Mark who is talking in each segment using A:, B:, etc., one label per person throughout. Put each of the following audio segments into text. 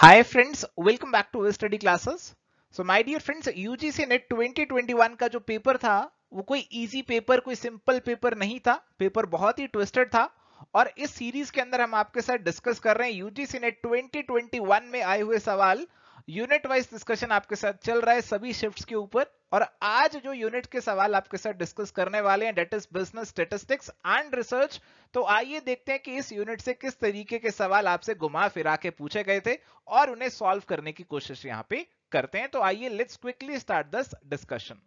A: Hi friends, welcome back to study classes. So my dear friends, UGC NET 2021 का जो paper था वो कोई इजी पेपर कोई सिंपल पेपर नहीं था पेपर बहुत ही ट्विस्टेड था और इस सीरीज के अंदर हम आपके साथ डिस्कस कर रहे हैं यूजीसी नेट 2021 में आए हुए सवाल यूनिट वाइज डिस्कशन आपके साथ चल रहा है सभी शिफ्ट्स के ऊपर और आज जो यूनिट के सवाल आपके साथ डिस्कस करने वाले हैं that is business statistics and research तो आइए देखते हैं कि इस यूनिट से किस तरीके के सवाल आपसे घुमा फिरा के पूछे गए थे और उन्हें सॉल्व करने की कोशिश यहाँ पे करते हैं तो आइए let's quickly start this discussion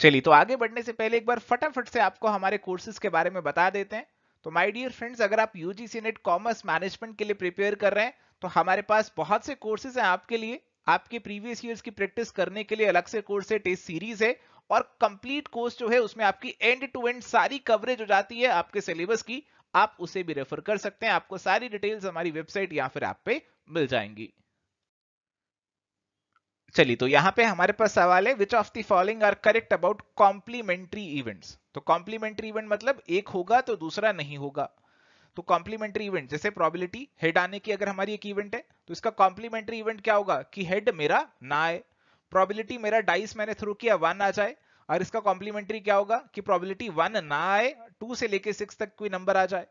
A: चलिए तो आगे बढ़ने से पहले एक बार फटाफट से आपको हमारे कोर्सेज के बारे में बता देते हैं तो माय डियर फ्रेंड्स अगर आप यूजीसी नेट कॉमर्स मैनेजमेंट के लिए प्रिपेयर कर रहे हैं तो हमारे पास बहुत से कोर्सेज हैं आपके लिए आपके प्रीवियस ईयर्स की प्रैक्टिस करने के लिए अलग से कोर्स है टेस्ट सीरीज है और कंप्लीट कोर्स जो है उसमें आपकी एंड टू एंड सारी कवरेज हो जाती है आपके सिलेबस की आप उसे भी रेफर कर सकते हैं आपको सारी डिटेल्स हमारी वेबसाइट या फिर ऐप पे मिल जाएंगी चलिए तो यहां पे हमारे पास सवाल है which of the following are correct about complementary events तो कॉम्प्लीमेंट्री इवेंट मतलब एक होगा तो दूसरा नहीं होगा तो कॉम्प्लीमेंट्री इवेंट जैसे प्रोबेबिलिटी हेड आने की अगर हमारी एक इवेंट है तो इसका कॉम्प्लीमेंट्री इवेंट क्या होगा कि हेड मेरा ना आए प्रोबेबिलिटी मेरा डाइस मैंने थ्रू किया वन आ जाए और इसका कॉम्प्लीमेंट्री क्या होगा कि प्रोबेबिलिटी वन ना आए टू से लेके सिक्स तक कोई नंबर आ जाए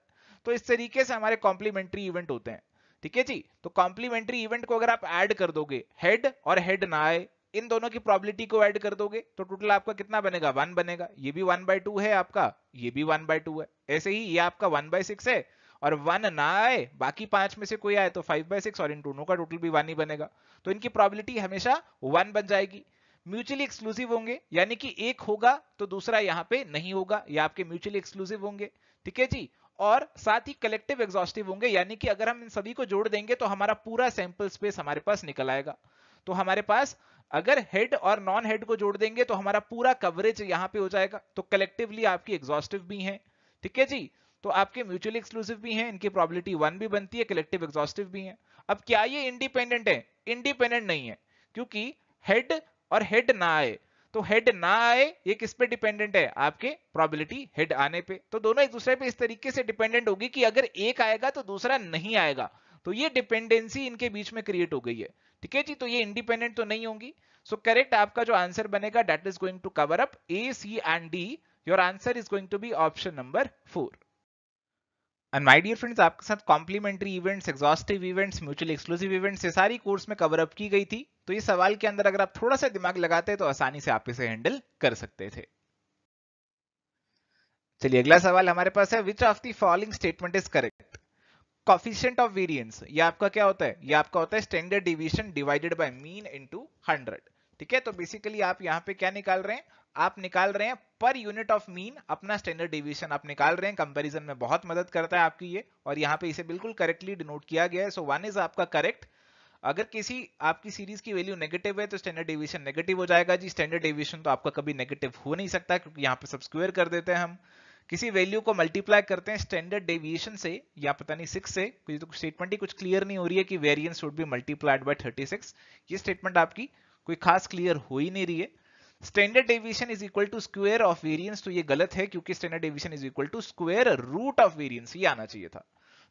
A: तो इस तरीके से हमारे कॉम्प्लीमेंट्री इवेंट होते हैं ठीक है जी तो कॉम्प्लीमेंट्री इवेंट को अगर आप ऐड कर दोगे हेड और हेड ना आए इन दोनों की प्रॉबिलिटी को ऐड कर दोगे तो टोटल आपका कितना बनेगा वन बनेगा ये भी वन बाय है आपका ये भी वन बाय है ऐसे ही ये आपका वन बाय है और वन ना आए बाकी पांच में से कोई आए तो फाइव बाय सिक्स और इन दोनों का टोटल भी वन ही बनेगा तो इनकी प्रोबेबिलिटी हमेशा वन बन जाएगी म्यूचुअली एक्सक्लूसिव होंगे यानी कि एक होगा तो दूसरा यहाँ पे नहीं होगा या आपके म्यूचुअली एक्सक्लूसिव होंगे ठीक है जी और साथ ही कलेक्टिव एग्जॉस्टिव होंगे यानी कि अगर हम इन सभी को जोड़ देंगे तो हमारा पूरा सैंपल स्पेस हमारे पास निकल आएगा तो हमारे पास अगर हेड और नॉन हेड को जोड़ देंगे तो हमारा पूरा कवरेज यहाँ पे हो जाएगा तो कलेक्टिवली आपकी एग्जॉस्टिव भी है ठीक है जी तो आपके म्यूचुअल एक्सक्लूसिव भी हैं इनकी प्रॉबिलिटी वन भी बनती है कलेक्टिव एग्जॉस्टिव भी है अब क्या ये इंडिपेंडेंट है इंडिपेंडेंट नहीं है क्योंकि हेड और हेड ना आए तो हेड ना आए ये किस पे डिपेंडेंट है आपके प्रोबेबिलिटी हेड आने पे तो दोनों एक दूसरे पे इस तरीके से डिपेंडेंट होगी कि अगर एक आएगा तो दूसरा नहीं आएगा तो ये डिपेंडेंसी इनके बीच में क्रिएट हो गई है ठीक है जी तो ये इंडिपेंडेंट तो नहीं होंगी सो so, करेक्ट आपका जो आंसर बनेगा that is going to cover up A C and D your answer is going to be option number four and my dear friends आपके साथ complementary events exhaustive events mutual exclusive events ये सारी course में cover up की गई थी तो ये सवाल के अंदर अगर आप थोड़ा सा दिमाग लगाते तो आसानी से आप इसे हैंडल कर सकते थे चलिए अगला सवाल हमारे पास है which of the following statement is correct coefficient of variance ये आपका क्या होता है ये आपका होता है standard division divided by mean into hundred ठीक है तो बेसिकली आप यहाँ पे क्या निकाल रहे हैं आप निकाल रहे हैं पर यूनिट ऑफ मीन अपना स्टैंडर्ड डिविएशन आप निकाल रहे हैं कंपैरिजन में बहुत मदद करता है आपकी ये और यहाँ पे इसे बिल्कुल करेक्टली डिनोट किया गया है सो वन इज आपका करेक्ट अगर किसी आपकी सीरीज की वैल्यू नेगेटिव है तो स्टैंडर्ड डिविएशन नेगेटिव हो जाएगा जी स्टैंडर्ड डिविएशन तो आपका कभी नेगेटिव हो नहीं सकता क्योंकि यहाँ पे सब्सक्वेयर कर देते हैं हम किसी वैल्यू को मल्टीप्लाई करते हैं स्टैंडर्ड डेविएशन से या पता नहीं सिक्स से कुछ तो स्टेटमेंट ही कुछ क्लियर नहीं हो रही है कि variance would be multiplied by 36 ये स्टेटमेंट आपकी कोई खास क्लियर हो ही नहीं रही है standard deviation is equal to square of variance तो ये गलत है क्योंकि standard deviation is equal to square root of variance ये आना चाहिए था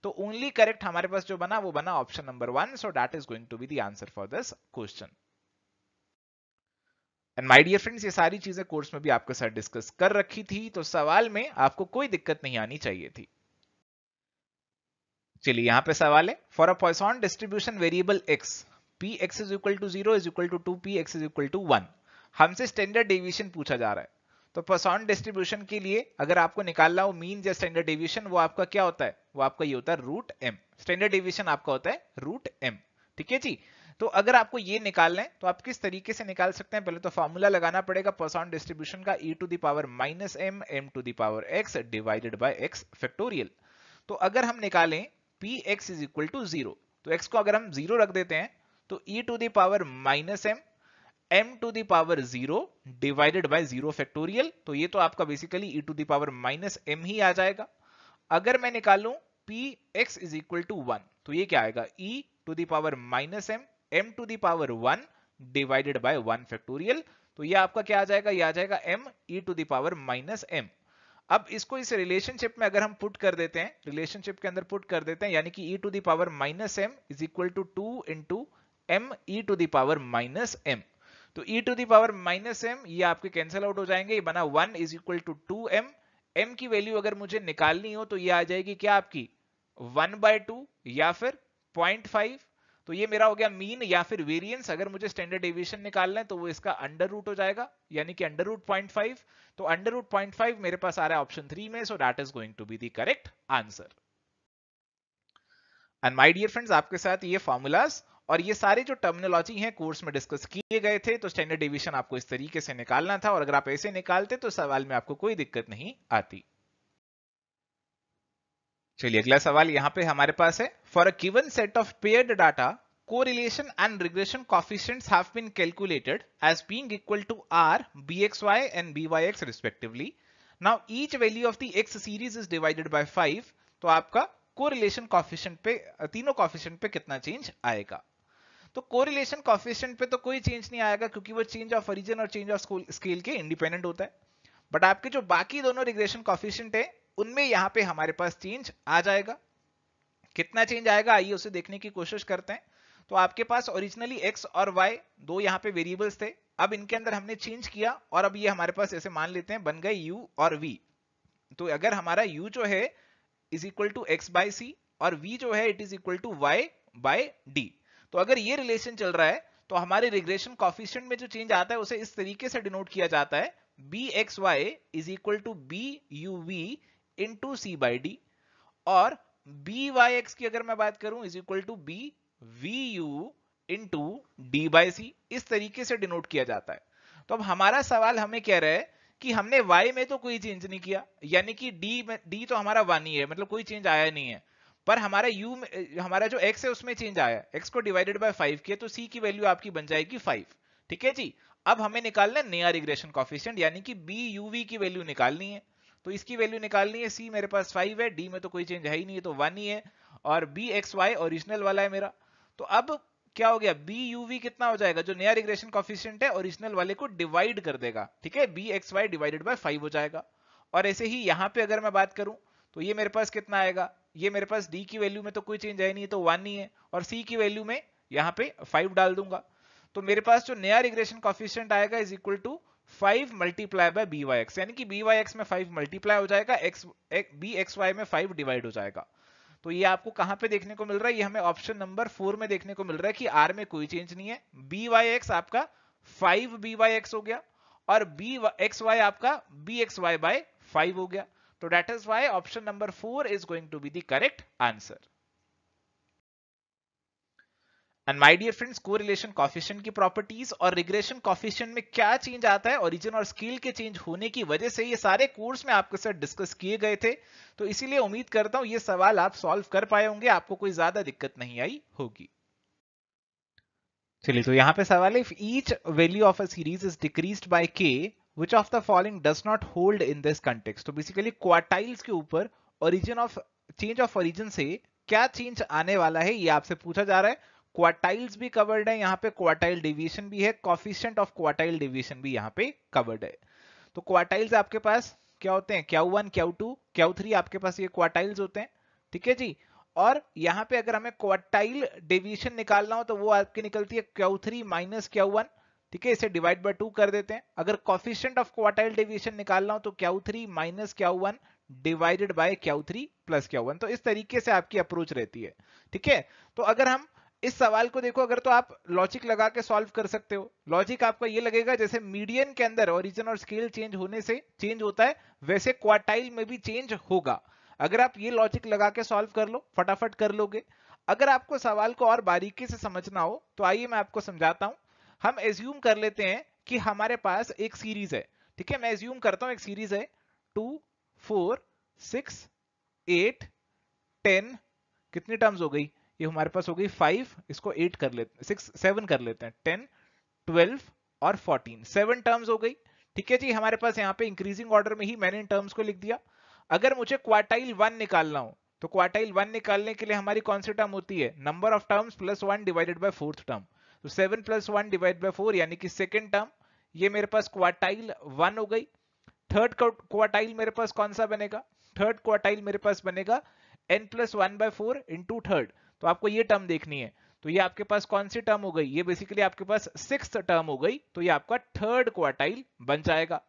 A: तो ओनली करेक्ट हमारे पास जो बना वो बना option number one so that is going to be the answer for this question and my dear friends ये सारी चीजें कोर्स में भी आपके साथ डिस्कस कर रखी थी तो सवाल में आपको कोई दिक्कत नहीं आनी चाहिए थी चलिए यहां पे सवाल है for a Poisson distribution variable X P X is equal to zero is equal to two P X is equal to one हमसे स्टैंडर्ड डेविएशन पूछा जा रहा है तो पसॉन डिस्ट्रीब्यूशन के लिए अगर आपको निकालना हो मीन या स्टैंडर्ड डेविएशन वो आपका क्या होता है वो आपका ये होता है रूट एम स्टैंडर्ड डेविएशन आपका होता है रूट एम ठीक है जी तो अगर आपको ये निकालना है तो आप किस तरीके से निकाल सकते हैं पहले तो फॉर्मूला लगाना पड़ेगा पसॉन डिस्ट्रीब्यूशन का e to the power minus M M to the power X divided by X factorial तो अगर हम निकालें P X is equal to zero तो एक्स को अगर हम जीरो रख देते हैं तो e to the power minus M M to the power zero divided by zero factorial तो ये तो आपका basically e to the power minus M ही आ जाएगा अगर मैं निकालू P X is equal to one तो ये क्या आएगा e to the power minus M M to the power one divided by one factorial तो ये आपका क्या आ जाएगा ये आ जाएगा m e to the power minus M अब इसको इस रिलेशनशिप में अगर हम पुट कर देते हैं रिलेशनशिप के अंदर पुट कर देते हैं यानी कि e to the power minus M is equal to two into M e to the power minus M तो e to the power minus M ये आपके कैंसल आउट हो जाएंगे ये बना one is equal to two M M की value अगर मुझे निकालनी हो तो ये आ जाएगी क्या आपकी वन बाय टू या फिर पॉइंट फाइव तो ये मेरा हो गया मीन या फिर वेरिएंस अगर मुझे स्टैंडर्ड डेविएशन निकालना है तो वो इसका अंडर रूट हो जाएगा यानी कि अंडर रूट पॉइंट फाइव तो अंडर रूट पॉइंट फाइव मेरे पास आ रहा है ऑप्शन थ्री में so that is going to be the correct answer and my dear friends आपके साथ ये फॉर्मूलाज और ये सारे जो टर्मिनोलॉजी हैं कोर्स में डिस्कस किए गए थे तो स्टैंडर्ड डिविशन आपको इस तरीके से निकालना था और अगर आप ऐसे निकालते तो सवाल में आपको कोई दिक्कत नहीं आती चलिए अगला सवाल यहाँ पे हमारे पास है for a given set of paired data correlation and regression coefficients have been calculated as being equal to r bxy and byx respectively now each value of the x series is divided by 5 तो आपका correlation coefficient पे तीनों coefficient पे कितना change आएगा तो correlation coefficient पे तो कोई चेंज नहीं आएगा क्योंकि वो चेंज ऑफ ऑरिजन और चेंज ऑफ स्केल के इंडिपेंडेंट होता है बट आपके जो बाकी दोनों रिग्रेशन कॉफिशियंट है उनमें यहाँ पे हमारे पास चेंज आ जाएगा कितना चेंज आएगा आइए उसे देखने की कोशिश करते हैं तो आपके पास ओरिजिनली एक्स और वाई दो यहाँ पे वेरिएबल्स थे अब इनके अंदर हमने चेंज किया और अब ये हमारे पास ऐसे मान लेते हैं बन गए यू और वी तो अगर हमारा यू जो है is equal to X by C और वी जो है it is equal to Y by D तो अगर ये रिलेशन चल रहा है तो हमारे रिग्रेशन कॉफिशियंट में जो चेंज आता है उसे इस तरीके से डिनोट किया जाता है B X Y is equal to B U V into C by D और बी वाई एक्स की अगर मैं बात करूं is equal to B V U into D by C इस तरीके से डिनोट किया जाता है तो अब हमारा सवाल हमें कह रहा है कि हमने y में तो कोई चेंज नहीं किया यानी कि d में d तो हमारा वन ही है मतलब कोई चेंज आया नहीं है पर हमारा u हमारा जो x है उसमें चेंज आया x को डिवाइडेड बाय फाइव किया तो c की वैल्यू आपकी बन जाएगी फाइव ठीक है जी अब हमें निकालना है नया रिग्रेशन कोफिशिएंट यानी कि b u v की वैल्यू निकालनी है तो इसकी वैल्यू निकालनी है c मेरे पास 5 है डी में तो कोई चेंज है ही नहीं है तो वन ही है और बी एक्स वाई ओरिजिनल वाला है मेरा तो अब क्या हो गया बी यू वी कितना हो जाएगा जो नया रिग्रेशन कॉफिशियंट है ओरिजिनल वाले को डिवाइड कर देगा ठीक है B X Y divided by five हो जाएगा और ऐसे ही यहां पे अगर मैं बात करूं तो ये मेरे पास कितना आएगा ये मेरे पास डी की वैल्यू में तो कोई चेंज आई नहीं तो वन ही है और सी की वैल्यू में यहाँ पे फाइव डाल दूंगा तो मेरे पास जो नया रिग्रेशन कॉफिशियंट आएगा is equal to five multiply by B Y X यानी कि बी वाई एक्स में फाइव मल्टीप्लाई हो जाएगा एक्स बी एक्स वाई में फाइव डिवाइड हो जाएगा तो ये आपको कहां पे देखने को मिल रहा है ये हमें ऑप्शन नंबर फोर में देखने को मिल रहा है कि आर में कोई चेंज नहीं है बी वाई एक्स आपका फाइव बी वाई एक्स हो गया और बी एक्स वाई आपका B X Y by five हो गया So that is why option number 4 is going to be the correct answer. And my dear friends correlation coefficient की properties और regression coefficient में क्या change आता है origin और स्किल के चेंज होने की वजह से ये सारे कोर्स में आपके साथ डिस्कस किए गए थे तो इसीलिए उम्मीद करता हूं ये सवाल आप सॉल्व कर पाए होंगे आपको कोई ज्यादा दिक्कत नहीं आई होगी चलिए तो यहाँ पे सवाल है if each value of a series is decrease by K which of the following does not hold in this context तो basically quartiles के ऊपर origin of change of origin से क्या चेंज आने वाला है ये आपसे पूछा जा रहा है क्वार्टाइल्स भी कवर्ड है यहाँ पे क्वार्टाइल डिवीजन भी है कॉफिशेंट ऑफ क्वार्टाइल डिवीजन भी यहाँ पे कवर्ड है तो क्वार्टाइल्स आपके पास क्या होते हैं Q one Q two Q three आपके पास ये क्वार्टाइल्स होते हैं ठीक है जी और यहाँ पे अगर हमें क्वार्टाइल डिवीजन निकालना हो तो वो आपकी निकलती है Q three minus Q one ठीक है इसे डिवाइड बाय टू कर देते हैं अगर कॉफिशियंट ऑफ क्वार्टाइल डेविएशन निकालना हो तो क्या थ्री माइनस क्या one divided by Q three plus Q one तो इस तरीके से आपकी अप्रोच रहती है ठीक है तो अगर हम इस सवाल को देखो अगर तो आप लॉजिक लगा के सॉल्व कर सकते हो लॉजिक आपका ये लगेगा जैसे मीडियन के अंदर ओरिजिन और स्केल चेंज होने से चेंज होता है वैसे क्वार्टाइल में भी चेंज होगा अगर आप ये लॉजिक लगा के सॉल्व कर लो फटाफट कर लोगे अगर आपको सवाल को और बारीकी से समझना हो तो आइए मैं आपको समझाता हूं हम एज्यूम कर लेते हैं कि हमारे पास एक सीरीज है ठीक है मैं एज्यूम करता हूं एक सीरीज है two four six eight ten कितनी टर्म्स हो गई ये हमारे पास हो गई फाइव इसको एट कर लेते हैं सिक्स सेवन कर लेते हैं टेन ट्वेल्व और फोर्टीन सेवन टर्म्स हो गई ठीक है जी हमारे पास यहाँ पे इंक्रीजिंग ऑर्डर में ही मैंने इन टर्म्स को लिख दिया अगर मुझे क्वार्टाइल वन निकालना हो तो क्वार्टाइल वन निकालने के लिए हमारी कौन सी टर्म होती है number of terms plus one divided by fourth term तो seven plus one divide by four यानी कि सेकेंड टर्म ये मेरे पास क्वार्टाइल वन हो गई थर्ड क्वार्टाइल मेरे पास कौन सा बनेगा थर्ड क्वार्टाइल मेरे पास बनेगा N plus one by four into third तो आपको ये टर्म देखनी है तो ये आपके पास कौन सी टर्म हो गई ये बेसिकली आपके पास सिक्स टर्म हो गई तो ये आपका थर्ड क्वार्टाइल बन जाएगा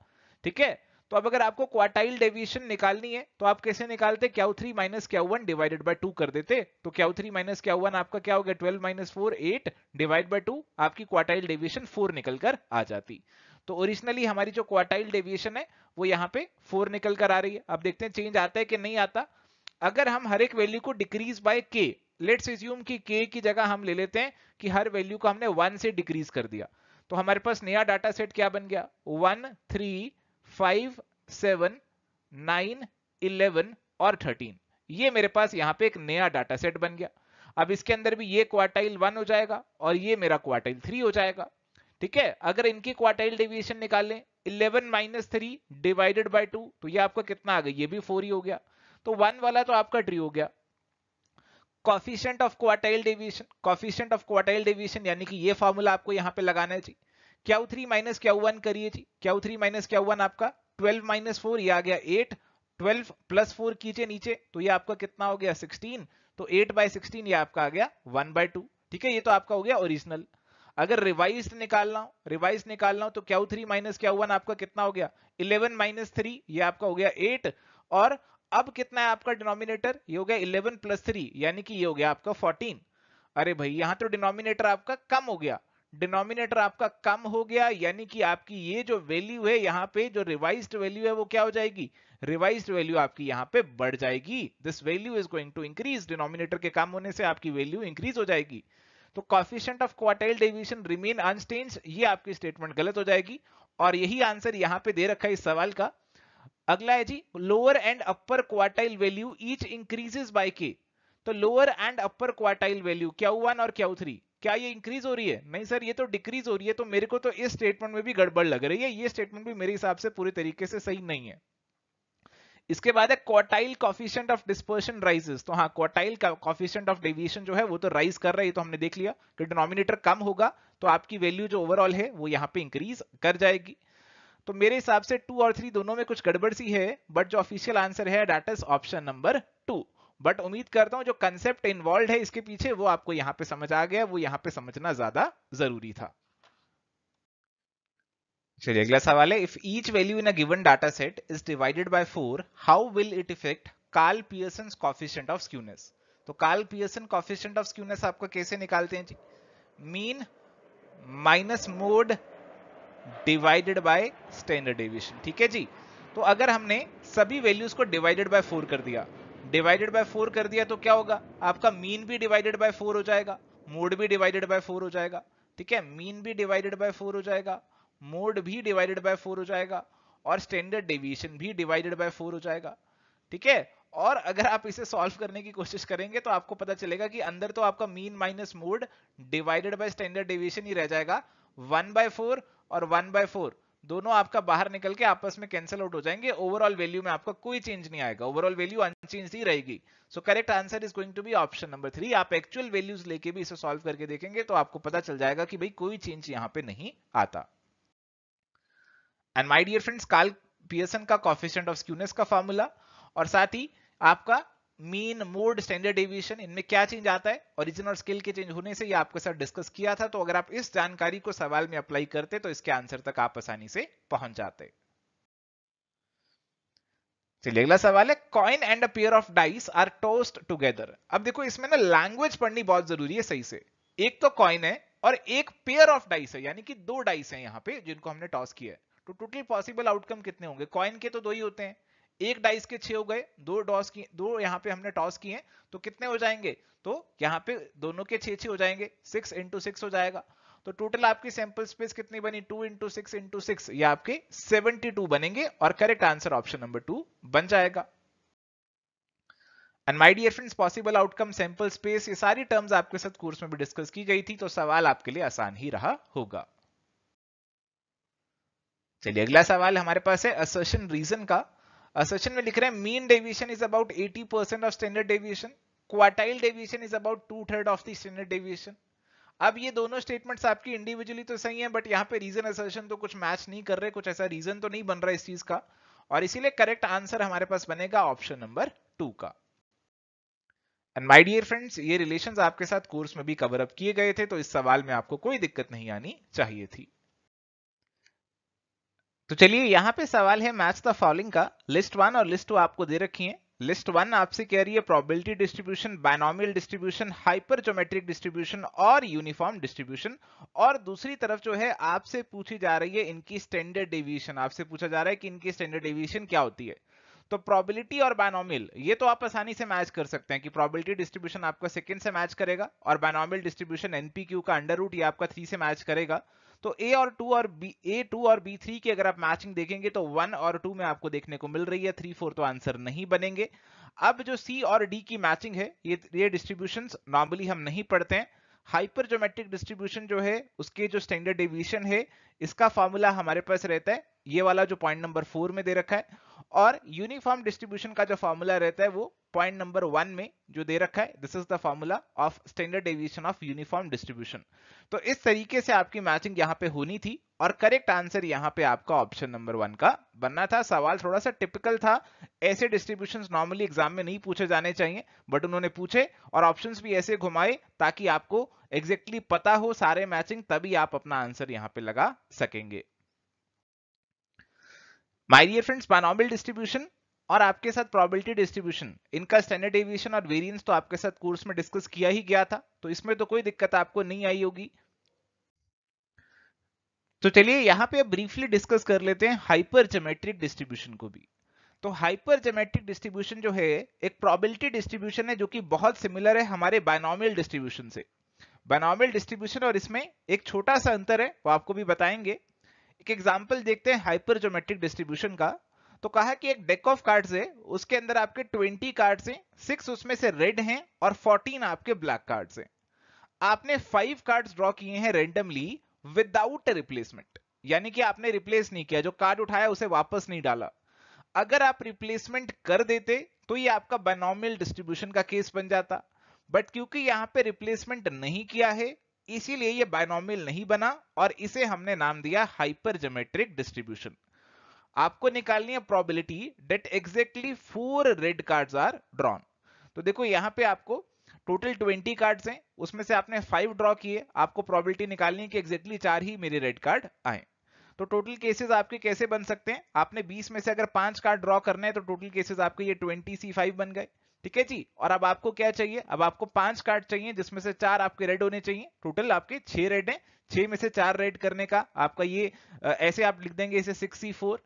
A: ठीक है तो अब अगर आपको क्वार्टाइल डेविएशन निकालनी है तो आप कैसे निकालते क्या थ्री माइनस क्या वन डिवाइडेड बाय टू कर देते तो क्या थ्री माइनस क्या वन आपका क्या हो गया twelve minus four eight divide by two आपकी क्वार्टाइल डेविएशन फोर निकल कर आ जाती तो ओरिजिनली हमारी जो क्वार्टाइल डेविएशन है वो यहाँ पे फोर निकल कर आ रही है अब देखते हैं चेंज आता है कि नहीं आता अगर हम हर एक वैल्यू को decrease by K let's assume कि के की जगह हम ले लेते हैं कि हर वैल्यू को हमने वन से डिक्रीज कर दिया तो हमारे पास नया डाटा सेट क्या बन गया one three five seven nine eleven और थर्टीन ये मेरे पास यहाँ पे एक नया डाटा सेट बन गया अब इसके अंदर भी ये क्वार्टाइल वन हो जाएगा और ये मेरा क्वार्टाइल थ्री हो जाएगा ठीक है अगर इनकी क्वार्टाइल डेविएशन निकाल लें eleven minus three divided by two तो ये आपका कितना आ गया ये भी फोर ही हो गया तो वन वाला तो आपका ट्री हो गया coefficient of quartile deviation coefficient of quartile deviation यानी कि ये फॉर्मूला आपको यहाँ पे लगाना चाहिए क्या थ्री माइनस क्या वन करिए जी थ्री माइनस क्या वन आपका ट्वेल्व माइनस फोर ये आ गया एट ट्वेल्व प्लस फोर कीजिए नीचे तो ये आपका कितना हो गया सिक्सटीन तो एट बाय सिक्सटीन ये आपका आ गया वन बाय टू ठीक है ये तो आपका हो गया ओरिजिनल अगर रिवाइज निकालना हो रिवाइज निकालना हो तो Q three minus Q one आपका कितना हो गया इलेवन माइनस थ्री ये आपका हो गया एट और अब कितना है आपका डिनोमिनेटर ये हो गया इलेवन प्लस थ्री यानी कि ये हो गया आपका फोर्टीन अरे भाई यहां तो डिनोमिनेटर आपका कम हो गया डिनोमिनेटर आपका कम हो गया यानी कि आपकी ये जो वैल्यू है यहाँ पे जो रिवाइज्ड वैल्यू है वो क्या हो जाएगी रिवाइज्ड वैल्यू आपकी यहाँ पे बढ़ जाएगी this value is going to increase denominator के कम होने से आपकी वैल्यू इंक्रीज हो जाएगी तो coefficient of quartile division remain unchanged ये आपकी स्टेटमेंट गलत हो जाएगी और यही आंसर यहाँ पे दे रखा है इस सवाल का अगला है जी lower and upper quartile value each increases by K तो lower and upper quartile value क्या वन और क्या थ्री क्या ये इंक्रीज हो रही है नहीं सर ये तो डिक्रीज हो रही है तो मेरे को तो इस स्टेटमेंट में भी गड़बड़ लग रही है ये स्टेटमेंट भी मेरे हिसाब से पूरे तरीके से सही नहीं है इसके बाद है quartile coefficient of dispersion raises तो हाँ क्वार्टाइल कॉफिशियंट ऑफ डेविएशन जो है वो तो राइज कर रहा है तो हमने देख लिया कि तो डिनोमिनेटर कम होगा तो आपकी वैल्यू जो ओवरऑल है वो यहाँ पे इंक्रीज कर जाएगी तो मेरे हिसाब से टू और थ्री दोनों में कुछ गड़बड़ सी है बट जो ऑफिशियल आंसर है that's is option number two but उम्मीद करता हूं जो कंसेप्ट इन्वॉल्व है इसके पीछे वो आपको यहां पे समझ आ गया वो यहां पे समझना ज्यादा जरूरी था चलिए अगला सवाल है if each value in a given data set is divided by four how will it effect Karl Pearson coefficient of skewness तो Karl Pearson coefficient of skewness आपको कैसे निकालते हैं जी mean minus mode divided by standard deviation ठीक है जी तो अगर हमने सभी वैल्यूज को डिवाइडेड बाय फोर कर दिया डिवाइडेड बाय फोर कर दिया तो क्या होगा आपका मीन भी डिवाइडेड बाय फोर हो जाएगा मोड भी डिवाइडेड बाय फोर हो जाएगा ठीक है मीन भी डिवाइडेड बाय फोर हो जाएगा मोड भी डिवाइडेड बाय फोर हो जाएगा और स्टैंडर्ड डिविएशन भी डिवाइडेड बाय फोर हो जाएगा ठीक है और अगर आप इसे सॉल्व करने की कोशिश करेंगे तो आपको पता चलेगा कि अंदर तो आपका mean minus mode divided by standard deviation ही रह जाएगा वन बाय फोर और वन बाय फोर दोनों आपका बाहर निकल के आपस में कैंसिल आउट हो जाएंगे ओवरऑल वैल्यू में आपका कोई चेंज नहीं आएगा ओवरऑल वैल्यू अनचेंज ही रहेगी so correct answer is going to be option number three आप एक्चुअल वैल्यूज लेके भी इसे सॉल्व करके देखेंगे तो आपको पता चल जाएगा कि भाई कोई चेंज यहाँ पे नहीं आता and my dear friends Karl Pearson का कॉफिशियंट ऑफ स्क्यूनेस का फॉर्मूला और साथ ही आपका मीन मोड स्टैंडर्ड डेविएशन इनमें क्या चेंज आता है ओरिजिन स्किल के चेंज होने से ये आपके साथ डिस्कस किया था तो अगर आप इस जानकारी को सवाल में अप्लाई करते तो इसके आंसर तक आप आसानी से पहुंच जाते चलिए अगला सवाल है coin and a pair of dice are tossed together अब देखो इसमें ना लैंग्वेज पढ़नी बहुत जरूरी है सही से एक तो कॉइन है और एक पेयर ऑफ डाइस है यानी कि दो डाइस है यहाँ पे जिनको हमने टॉस किया है तो टोटल पॉसिबल आउटकम कितने होंगे कॉइन के तो दो ही होते हैं एक डाइस के छह हो गए दो डॉस की दो यहाँ पे हमने टॉस किए तो कितने हो जाएंगे तो यहाँ पे दोनों के छे छे हो जाएंगे सिक्स इंटू सिक्स हो जाएगा तो टोटल आपकी सैंपल स्पेस कितनी बनी two into six into six ये आपके सेवेंटी टू बनेंगे और correct answer option number two बन जाएगा and my dear friends possible outcome sample space ये सारी टर्म्स आपके साथ कोर्स में भी डिस्कस की गई थी तो सवाल आपके लिए आसान ही रहा होगा चलिए अगला सवाल हमारे पास है असर्शन रीजन का क्वेश्चन uh, में लिख रहे हैं mean deviation is about 80 percent of standard deviation quartile deviation is about two third of the standard deviation अब ये दोनों स्टेटमेंट्स आपकी इंडिविजुअली तो सही है बट यहाँ पे रीजन असर्शन तो कुछ मैच नहीं कर रहे कुछ ऐसा रीजन तो नहीं बन रहा इस चीज का और इसीलिए करेक्ट आंसर हमारे पास बनेगा ऑप्शन नंबर टू का एंड माई डियर फ्रेंड्स ये रिलेशन आपके साथ कोर्स में भी कवर अप किए गए थे तो इस सवाल में आपको कोई दिक्कत नहीं आनी चाहिए थी तो चलिए यहाँ पे सवाल है मैच द फॉलोइंग का लिस्ट वन और लिस्ट टू आपको दे रखी है लिस्ट वन आपसे कह रही है probability distribution binomial distribution hypergeometric distribution और यूनिफॉर्म डिस्ट्रीब्यूशन और दूसरी तरफ जो है आपसे पूछी जा रही है इनकी स्टैंडर्ड डेविएशन आपसे पूछा जा रहा है कि इनकी स्टैंडर्ड डेविएशन क्या होती है तो प्रोबेबिलिटी और बायनॉमियल ये तो आप आसानी से मैच कर सकते हैं कि प्रोबेबिलिटी डिस्ट्रीब्यूशन आपका सेकंड से मैच करेगा और बायनॉमियल डिस्ट्रीब्यूशन एनपीक्यू का अंडर रूट ये आपका थ्री से मैच करेगा तो ए और टू और बी ए टू और बी थ्री की अगर आप मैचिंग देखेंगे तो वन और टू में आपको देखने को मिल रही है थ्री फोर तो आंसर नहीं बनेंगे अब जो सी और डी की मैचिंग है ये ये डिस्ट्रीब्यूशन नॉर्मली हम नहीं पढ़ते हैं हाइपर जोमेट्रिक डिस्ट्रीब्यूशन जो है उसके जो स्टैंडर्ड डिविशन है इसका फॉर्मूला हमारे पास रहता है ये वाला जो पॉइंट नंबर फोर में दे रखा है और यूनिफॉर्म डिस्ट्रीब्यूशन का जो फॉर्मूला रहता है वो पॉइंट नंबर वन में जो दे रखा है this is the formula of standard deviation of uniform distribution तो इस तरीके से आपकी मैचिंग यहाँ पे होनी थी और करेक्ट आंसर यहाँ पे आपका ऑप्शन नंबर वन का बनना था सवाल थोड़ा सा टिपिकल था ऐसे डिस्ट्रीब्यूशन नॉर्मली एग्जाम में नहीं पूछे जाने चाहिए बट उन्होंने पूछे और ऑप्शन भी ऐसे घुमाए ताकि आपको एग्जैक्टली exactly पता हो सारे मैचिंग तभी आप अपना आंसर यहाँ पे लगा सकेंगे my dear friends binomial distribution और आपके साथ प्रोबेबिलिटी डिस्ट्रीब्यूशन इनका स्टैंडर्ड एविएशन और वेरिएंस तो आपके साथ कोर्स में डिस्कस किया ही गया था तो इसमें तो कोई दिक्कत आपको नहीं आई होगी तो चलिए यहां पे ब्रीफली डिस्कस कर लेते हैं हाइपर जोमेट्रिक डिस्ट्रीब्यूशन को भी तो हाइपर जोमेट्रिक डिस्ट्रीब्यूशन जो है एक प्रोबेबिलिटी डिस्ट्रीब्यूशन है जो कि बहुत सिमिलर है हमारे बायनॉमियल डिस्ट्रीब्यूशन से बायनॉमियल डिस्ट्रीब्यूशन और इसमें एक छोटा सा अंतर है वो आपको भी बताएंगे एक एग्जाम्पल देखते हैं हाइपर जोमेट्रिक डिस्ट्रीब्यूशन का तो कहा है कि एक डेक ऑफ कार्ड्स है उसके अंदर आपके 20 कार्ड्स हैं सिक्स उसमें से रेड हैं और 14 आपके ब्लैक कार्ड्स हैं आपने फाइव कार्ड्स ड्रॉ किए हैं रेंडमली विदाउट रिप्लेसमेंट यानी कि आपने रिप्लेस नहीं किया जो कार्ड उठाया उसे वापस नहीं डाला अगर आप रिप्लेसमेंट कर देते तो ये आपका बायनॉमियल डिस्ट्रीब्यूशन का केस बन जाता बट क्योंकि यहां पे रिप्लेसमेंट नहीं किया है इसीलिए ये बायनॉमियल नहीं बना और इसे हमने नाम दिया हाइपरजोमेट्रिक डिस्ट्रीब्यूशन आपको निकालनी है probability that exactly four red cards are drawn तो देखो यहां पे आपको टोटल 20 कार्ड्स हैं उसमें से आपने फाइव ड्रॉ किए आपको प्रोबेबिलिटी निकालनी है कि एग्जैक्टली चार ही मेरे रेड कार्ड आए तो टोटल केसेस आपके कैसे बन सकते हैं आपने 20 में से अगर पांच कार्ड ड्रॉ करने हैं तो टोटल केसेस आपके ये 20 सी फाइव बन गए ठीक है जी और अब आपको क्या चाहिए अब आपको पांच कार्ड चाहिए जिसमें से चार आपके रेड होने चाहिए टोटल आपके छह रेड हैं छह में से चार रेड करने का आपका ये ऐसे आप लिख देंगे इसे सिक्स फोर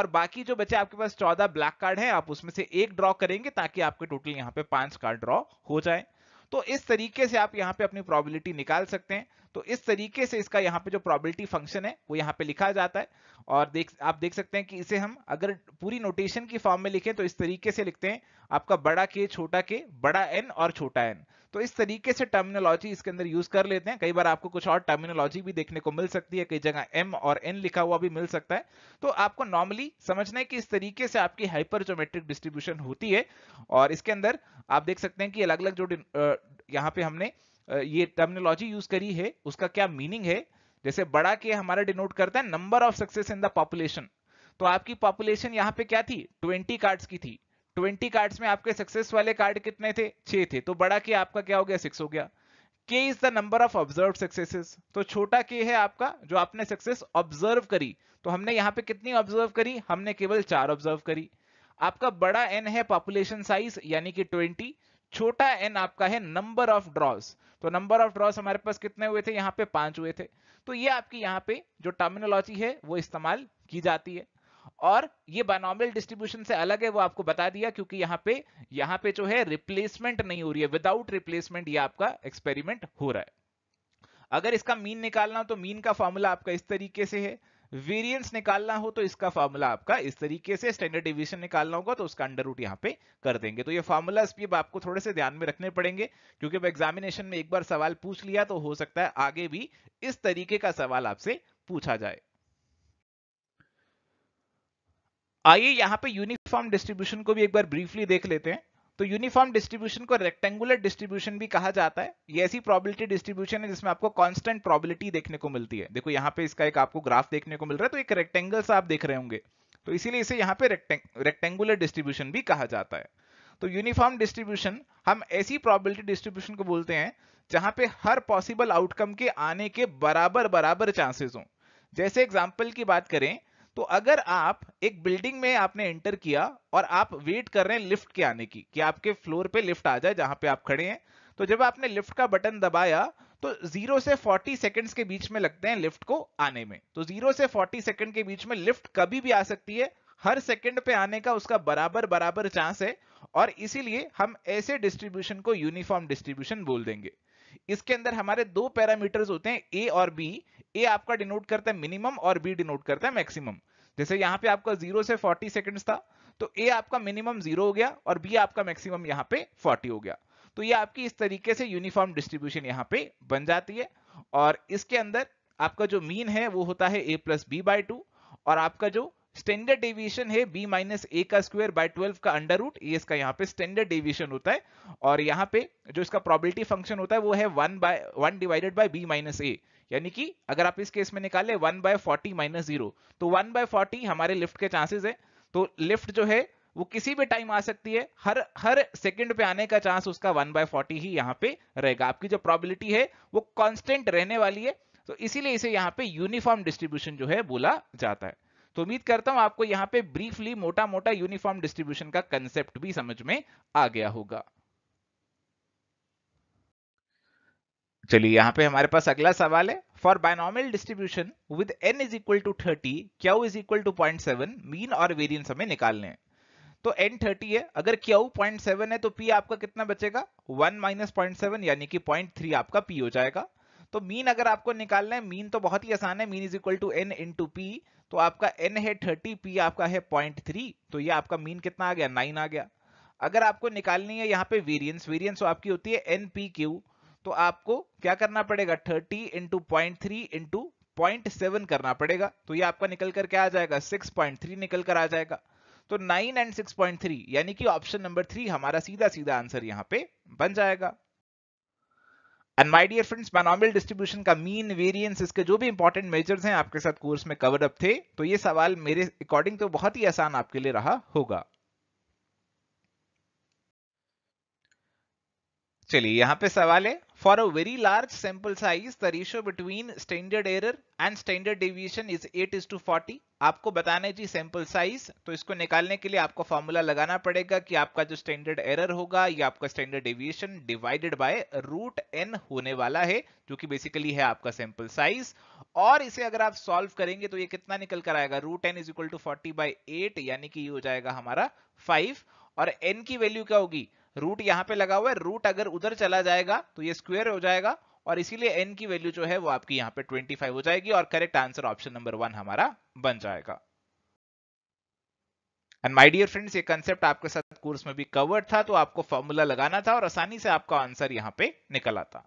A: और बाकी जो बचे आपके पास चौदह ब्लैक कार्ड है आप उसमें से एक ड्रॉ करेंगे ताकि आपके टोटल यहाँ पे पांच कार्ड ड्रॉ हो जाए तो इस तरीके से आप यहाँ पे अपनी प्रोबेबिलिटी निकाल सकते हैं तो इस तरीके से इसका यहाँ पे जो प्रोबेबिलिटी फंक्शन है वो यहाँ पे लिखा जाता है और देख आप देख सकते हैं कि इसे हम अगर पूरी नोटेशन की फॉर्म में लिखें तो इस तरीके से लिखते हैं आपका बड़ा के छोटा के बड़ा एन और छोटा एन तो इस तरीके से टर्मिनोलॉजी इसके अंदर यूज कर लेते हैं कई बार आपको कुछ और टर्मिनोलॉजी भी देखने को मिल सकती है कई जगह एम और एन लिखा हुआ भी मिल सकता है तो आपको नॉर्मली समझना है कि इस तरीके से आपकी हाइपरजोमेट्रिक डिस्ट्रीब्यूशन होती है और इसके अंदर आप देख सकते हैं कि अलग अलग जो यहाँ पे हमने ये टर्मिनोलॉजी यूज करी है उसका क्या मीनिंग है जैसे बड़ा के हमारा डिनोट करता है number of success in the population तो आपकी पॉपुलेशन यहाँ पे क्या थी 20 कार्ड्स की थी ट्वेंटी कार्ड्स में आपके सक्सेस वाले कार्ड कितने थे छह थे तो बड़ा के आपका क्या हो गया सिक्स हो गया K is the number of observe successes तो छोटा के है आपका जो आपने सक्सेस ऑब्जर्व करी तो हमने यहाँ पे कितनी ऑब्जर्व करी हमने केवल चार ऑब्जर्व करी आपका बड़ा एन है पॉपुलेशन साइज यानी कि ट्वेंटी छोटा एन आपका है नंबर ऑफ ड्रॉज तो नंबर ऑफ ड्रॉज हमारे पास कितने हुए थे यहाँ पे पांच हुए थे तो ये आपकी यहाँ पे जो टर्मिनोलॉजी है वो इस्तेमाल की जाती है और ये बानॉमियल डिस्ट्रीब्यूशन से अलग है वो आपको बता दिया क्योंकि यहाँ पे यहाँ पे जो है रिप्लेसमेंट नहीं हो रही है विदाउट रिप्लेसमेंट ये आपका एक्सपेरिमेंट हो रहा है अगर इसका मीन निकालना हो तो मीन का फॉर्मूला आपका इस तरीके से है वेरिएंस निकालना हो तो इसका फॉर्मूला आपका इस तरीके से स्टैंडर्ड डिविजन निकालना होगा तो उसका अंडर रूट यहाँ पे कर देंगे तो ये फॉर्मूला भी अब आपको थोड़े से ध्यान में रखने पड़ेंगे क्योंकि अब एग्जामिनेशन में एक बार सवाल पूछ लिया तो हो सकता है आगे भी इस तरीके का सवाल आपसे पूछा जाए आइए यहाँ पे यूनिफॉर्म डिस्ट्रीब्यूशन को भी एक बार ब्रीफली देख लेते हैं तो यूनिफॉर्म डिस्ट्रीब्यूशन को रेक्टेंगुलर डिस्ट्रीब्यूशन भी कहा जाता है ये ऐसी प्रोबेबिलिटी डिस्ट्रीब्यूशन है जिसमें आपको कांस्टेंट प्रोबेबिलिटी देखने को मिलती है देखो यहाँ पे इसका एक आपको ग्राफ देखने को मिल रहा है तो एक रेक्टेंगल आप देख रहे होंगे तो इसीलिए इसे यहाँ पे रेक्टेंगुलर डिस्ट्रीब्यूशन भी कहा जाता है तो यूनिफॉर्म डिस्ट्रीब्यूशन हम ऐसी प्रॉबिलिटी डिस्ट्रीब्यूशन को बोलते हैं जहां पे हर पॉसिबल आउटकम के आने के बराबर बराबर चांसेस हों जैसे एग्जाम्पल की बात करें तो अगर आप एक बिल्डिंग में आपने एंटर किया और आप वेट कर रहे हैं लिफ्ट के आने की कि आपके फ्लोर पे लिफ्ट आ जाए जहां पे आप खड़े हैं तो जब आपने लिफ्ट का बटन दबाया तो जीरो से फोर्टी सेकंड्स के बीच में लगते हैं लिफ्ट को आने में तो जीरो से फोर्टी सेकंड के बीच में लिफ्ट कभी भी आ सकती है हर सेकंड पे आने का उसका बराबर बराबर चांस है और इसीलिए हम ऐसे डिस्ट्रीब्यूशन को यूनिफॉर्म डिस्ट्रीब्यूशन बोल देंगे इसके अंदर हमारे दो पैरामीटर्स होते हैं ए और बी ए आपका डिनोट करता है मिनिमम और बी डिनोट करता है मैक्सिमम जैसे यहाँ पे आपका जीरो से फोर्टी सेकेंड्स था तो ए आपका मिनिमम जीरो हो गया और बी आपका मैक्सिमम यहाँ पे फोर्टी हो गया तो ये आपकी इस तरीके से यूनिफॉर्म डिस्ट्रीब्यूशन यहाँ पे बन जाती है और इसके अंदर आपका जो मीन है वो होता है A plus B by two और आपका जो स्टैंडर्ड डेविएशन है बी माइनस ए का स्क्वायर बाय ट्वेल्व का अंडर रूट ये इसका यहाँ पे स्टैंडर्ड डेविएशन होता है और यहाँ पे जो इसका प्रोबेबिलिटी फंक्शन होता है वो है one by one divided by B minus A यानी कि अगर आप इस केस में निकाले one by forty minus zero तो वन बाय फोर्टी हमारे लिफ्ट के चांसेस है तो लिफ्ट जो है वो किसी भी टाइम आ सकती है हर हर सेकंड पे आने का चांस उसका वन बाय फोर्टी ही यहाँ पे रहेगा आपकी जो प्रॉबिलिटी है वो कांस्टेंट रहने वाली है तो इसीलिए इसे यहाँ पे यूनिफॉर्म डिस्ट्रीब्यूशन जो है बोला जाता है तो उम्मीद करता हूं आपको यहाँ पे ब्रीफली मोटा मोटा यूनिफॉर्म डिस्ट्रीब्यूशन का कंसेप्ट भी समझ में आ गया होगा चलिए यहाँ पे हमारे पास अगला सवाल है for binomial distribution with N is equal to thirty Q is equal to point seven mean और वेरियंस हमें निकालने हैं तो n 30 है अगर क्यू 0.7 है तो p आपका कितना बचेगा 1 माइनस पॉइंट यानी कि 0.3 आपका पी हो जाएगा तो मीन अगर आपको निकालना है मीन तो बहुत ही आसान है mean is equal to N into P तो आपका एन है थर्टी पी आपका है पॉइंट थ्री तो ये आपका मीन कितना आ गया नाइन आ गया अगर आपको निकालनी है यहाँ पे वेरियंस वेरियंस तो आपकी होती है एन पी क्यू तो आपको क्या करना पड़ेगा thirty into point three into point seven करना पड़ेगा तो ये आपका निकल कर क्या आ जाएगा सिक्स पॉइंट थ्री निकल कर आ जाएगा तो nine and six point three यानी कि ऑप्शन नंबर थ्री हमारा सीधा सीधा आंसर यहां पे बन जाएगा and my dear friends binomial distribution का मीन वेरियंस इसके जो भी इंपॉर्टेंट मेजर्स हैं आपके साथ कोर्स में कवर अप थे तो ये सवाल मेरे अकॉर्डिंग तो बहुत ही आसान आपके लिए रहा होगा चलिए यहां पे सवाल है For a very large sample size, the ratio between standard error and standard deviation is 8 is to 40. आपको बताना है जी सैंपल साइज तो इसको निकालने के लिए आपको फॉर्मूला लगाना पड़ेगा कि आपका जो स्टैंडर्ड एरर होगा या आपका standard deviation divided by root N होने वाला है जो कि बेसिकली है आपका सैंपल साइज और इसे अगर आप सॉल्व करेंगे तो ये कितना निकल कर आएगा root N is equal to forty by eight यानी कि ये हो जाएगा हमारा फाइव और एन की वैल्यू क्या होगी रूट यहाँ पे लगा हुआ है रूट अगर उधर चला जाएगा तो ये स्क्वेयर हो जाएगा और इसीलिए एन की वैल्यू जो है वो आपकी यहाँ पे 25 हो जाएगी और correct answer option number one हमारा बन जाएगा एंड माय डियर फ्रेंड्स ये कंसेप्ट आपके साथ कोर्स में भी कवर्ड था तो आपको फॉर्मूला लगाना था और आसानी से आपका आंसर यहाँ पे निकल आता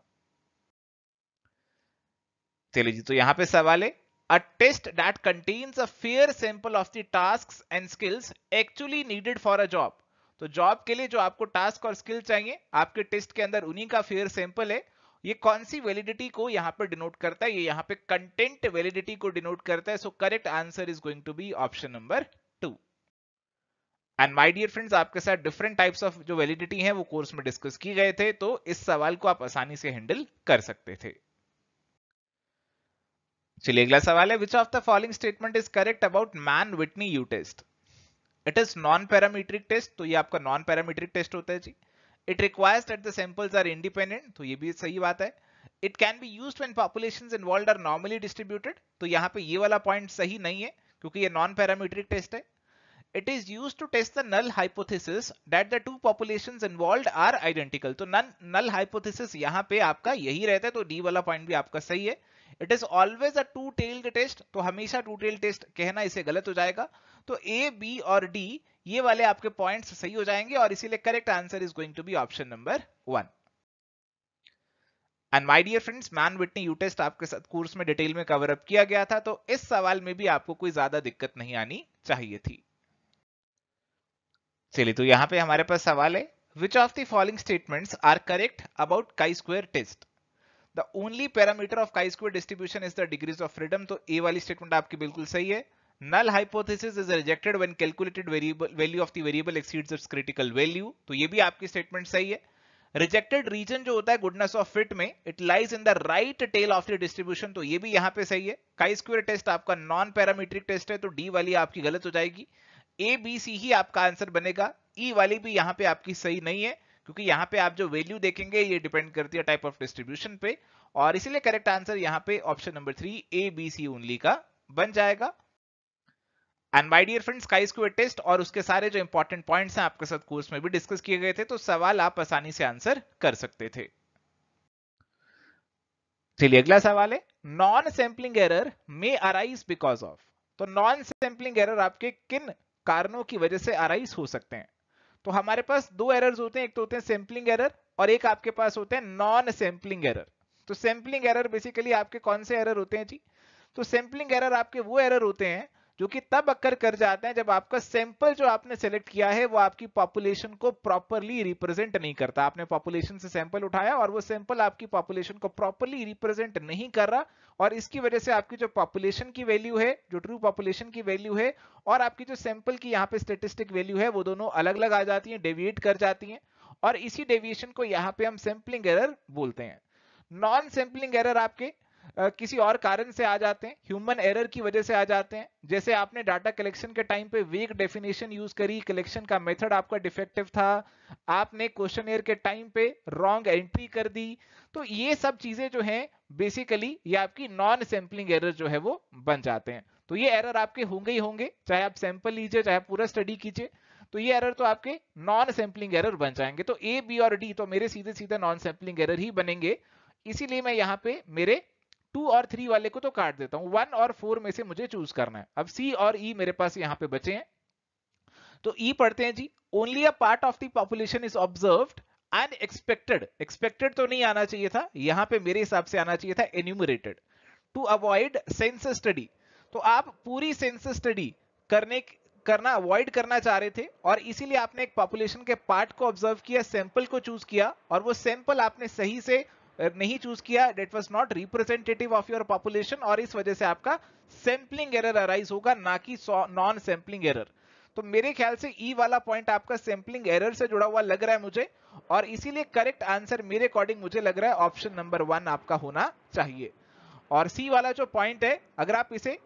A: चलिए जी तो यहाँ पे सवाल है a test that contains a fair sample of the tasks and skills actually needed for a job तो जॉब के लिए जो आपको टास्क और स्किल चाहिए आपके टेस्ट के अंदर उन्हीं का फेयर सैंपल है ये कौन सी वैलिडिटी को यहाँ पे डिनोट करता है ये यहाँ पे कंटेंट वैलिडिटी को डिनोट करता है so correct answer is going to be option number two and my dear friends आपके साथ डिफरेंट टाइप्स ऑफ जो वैलिडिटी है वो कोर्स में डिस्कस किए गए थे तो इस सवाल को आप आसानी से हैंडल कर सकते थे चलिए अगला सवाल है which of the following statement is correct about Mann Whitney U test it is non parametric test तो ये आपका नॉन पैरामीट्रिक टेस्ट होता है जी it requires that the samples are independent तो ये भी सही बात है it can be use when populations involved are normally distributed तो यहाँ पे ये वाला पॉइंट सही नहीं है क्योंकि ये नॉन पैरामीट्रिक टेस्ट है it is use to test the null hypothesis that the two populations involved are identical तो नल null hypothesis यहाँ पे आपका यही रहता है तो डी वाला पॉइंट भी आपका सही है it is always a two tailed test तो हमेशा टू टेल्ड टेस्ट कहना इसे गलत हो जाएगा तो ए बी और डी ये वाले आपके पॉइंट्स सही हो जाएंगे और इसीलिए correct answer is going to be option number one and my dear friends Mann Whitney U test आपके साथ कोर्स में डिटेल में कवर अप किया गया था तो इस सवाल में भी आपको कोई ज्यादा दिक्कत नहीं आनी चाहिए थी चलिए तो यहां पे हमारे पास सवाल है which of the following statements are correct about chi square test the only parameter of chi square distribution is the degrees of freedom तो ए वाली स्टेटमेंट आपकी बिल्कुल सही है null hypothesis is rejected when calculated variable value of the variable exceeds its critical value तो ये भी आपकी स्टेटमेंट सही है रिजेक्टेड रीजन जो होता है गुडनेस ऑफ फिट में it lies in the right tail of the distribution तो ये भी यहां पे सही है काई स्क्वेयर टेस्ट आपका नॉन पैरामीट्रिक टेस्ट है तो डी वाली आपकी गलत हो जाएगी ए बी सी ही आपका आंसर बनेगा ई e वाली भी यहां पे आपकी सही नहीं है क्योंकि यहाँ पे आप जो वैल्यू देखेंगे ये डिपेंड करती है टाइप ऑफ डिस्ट्रीब्यूशन पे और इसीलिए करेक्ट आंसर यहाँ पे option number three A B C only का बन जाएगा एंड माय डियर फ्रेंड का इसको टेस्ट और उसके सारे जो इंपॉर्टेंट पॉइंट हैं आपके साथ कोर्स में भी डिस्कस किए गए थे तो सवाल आप आसानी से आंसर कर सकते थे चलिए अगला सवाल है non sampling error may arise because of तो नॉन सैम्पलिंग एरर आपके किन कारणों की वजह से अराइज हो सकते हैं तो हमारे पास दो एरर्स होते हैं एक तो होते हैं सैम्पलिंग एरर और एक आपके पास होते हैं नॉन सैम्पलिंग एरर तो सैम्पलिंग एरर बेसिकली आपके कौन से एरर होते हैं जी तो सैम्पलिंग एरर आपके वो एरर होते हैं जो कि तब अक्कर कर जाते हैं जब आपका सैंपल जो आपने सेलेक्ट किया है वो आपकी पॉपुलेशन को प्रॉपरली रिप्रेजेंट नहीं करता आपने पॉपुलेशन से सैंपल उठाया और वो सैंपल आपकी पॉपुलेशन को प्रॉपरली रिप्रेजेंट नहीं कर रहा और इसकी वजह से आपकी जो पॉपुलेशन की वैल्यू है जो ट्रू पॉपुलेशन की वैल्यू है और आपकी जो सैंपल की यहाँ पे स्टेटिस्टिक वैल्यू है वो दोनों अलग अलग आ जाती है डेविएट कर जाती है और इसी डेविएशन को यहाँ पे हम सैंपलिंग एरर बोलते हैं नॉन सैंपलिंग एरर आपके किसी और कारण से आ जाते हैं ह्यूमन एरर की वजह से आ जाते हैं जैसे आपने डाटा कलेक्शन के टाइम पे वीक डेफिनेशन यूज करी कलेक्शन का मेथड आपका डिफेक्टिव था आपने क्वेश्चन के टाइम पे रॉन्ग एंट्री कर दी तो ये सब चीजें जो हैं बेसिकली ये आपकी नॉन सैम्पलिंग एरर जो है वो बन जाते हैं तो ये एरर आपके होंगे ही होंगे चाहे आप सैंपल लीजिए चाहे पूरा स्टडी कीजिए तो ये एरर तो आपके नॉन सैम्पलिंग एरर बन जाएंगे तो ए बी और डी तो मेरे सीधे सीधे नॉन सैम्पलिंग एरर ही बनेंगे इसीलिए मैं यहाँ पे मेरे टू और थ्री वाले को तो काट देता हूं वन और फोर में से मुझे चूज करना है अब सी और ई e मेरे पास यहां पे बचे हैं तो ई e पढ़ते हैं जी only a part of population is observe unexpected expected तो नहीं आना चाहिए था यहां पे मेरे हिसाब से आना चाहिए था enumerated to avoid census study तो आप पूरी सेंस स्टडी करने करना अवॉइड करना चाह रहे थे और इसीलिए आपने एक पॉपुलेशन के पार्ट को ऑब्जर्व किया सैंपल को चूज किया और वो सैंपल आपने सही से नहीं चूज किया that was not representative of your population और इस वजह से आपका सैम्पलिंग एरर अराइज होगा ना कि नॉन सैम्पलिंग एरर तो मेरे ख्याल से ई e वाला पॉइंट आपका सैम्पलिंग एरर से जुड़ा हुआ लग रहा है मुझे और इसीलिए करेक्ट आंसर मेरे अकॉर्डिंग मुझे लग रहा है ऑप्शन नंबर वन आपका होना चाहिए और सी वाला जो पॉइंट है अगर आप इसे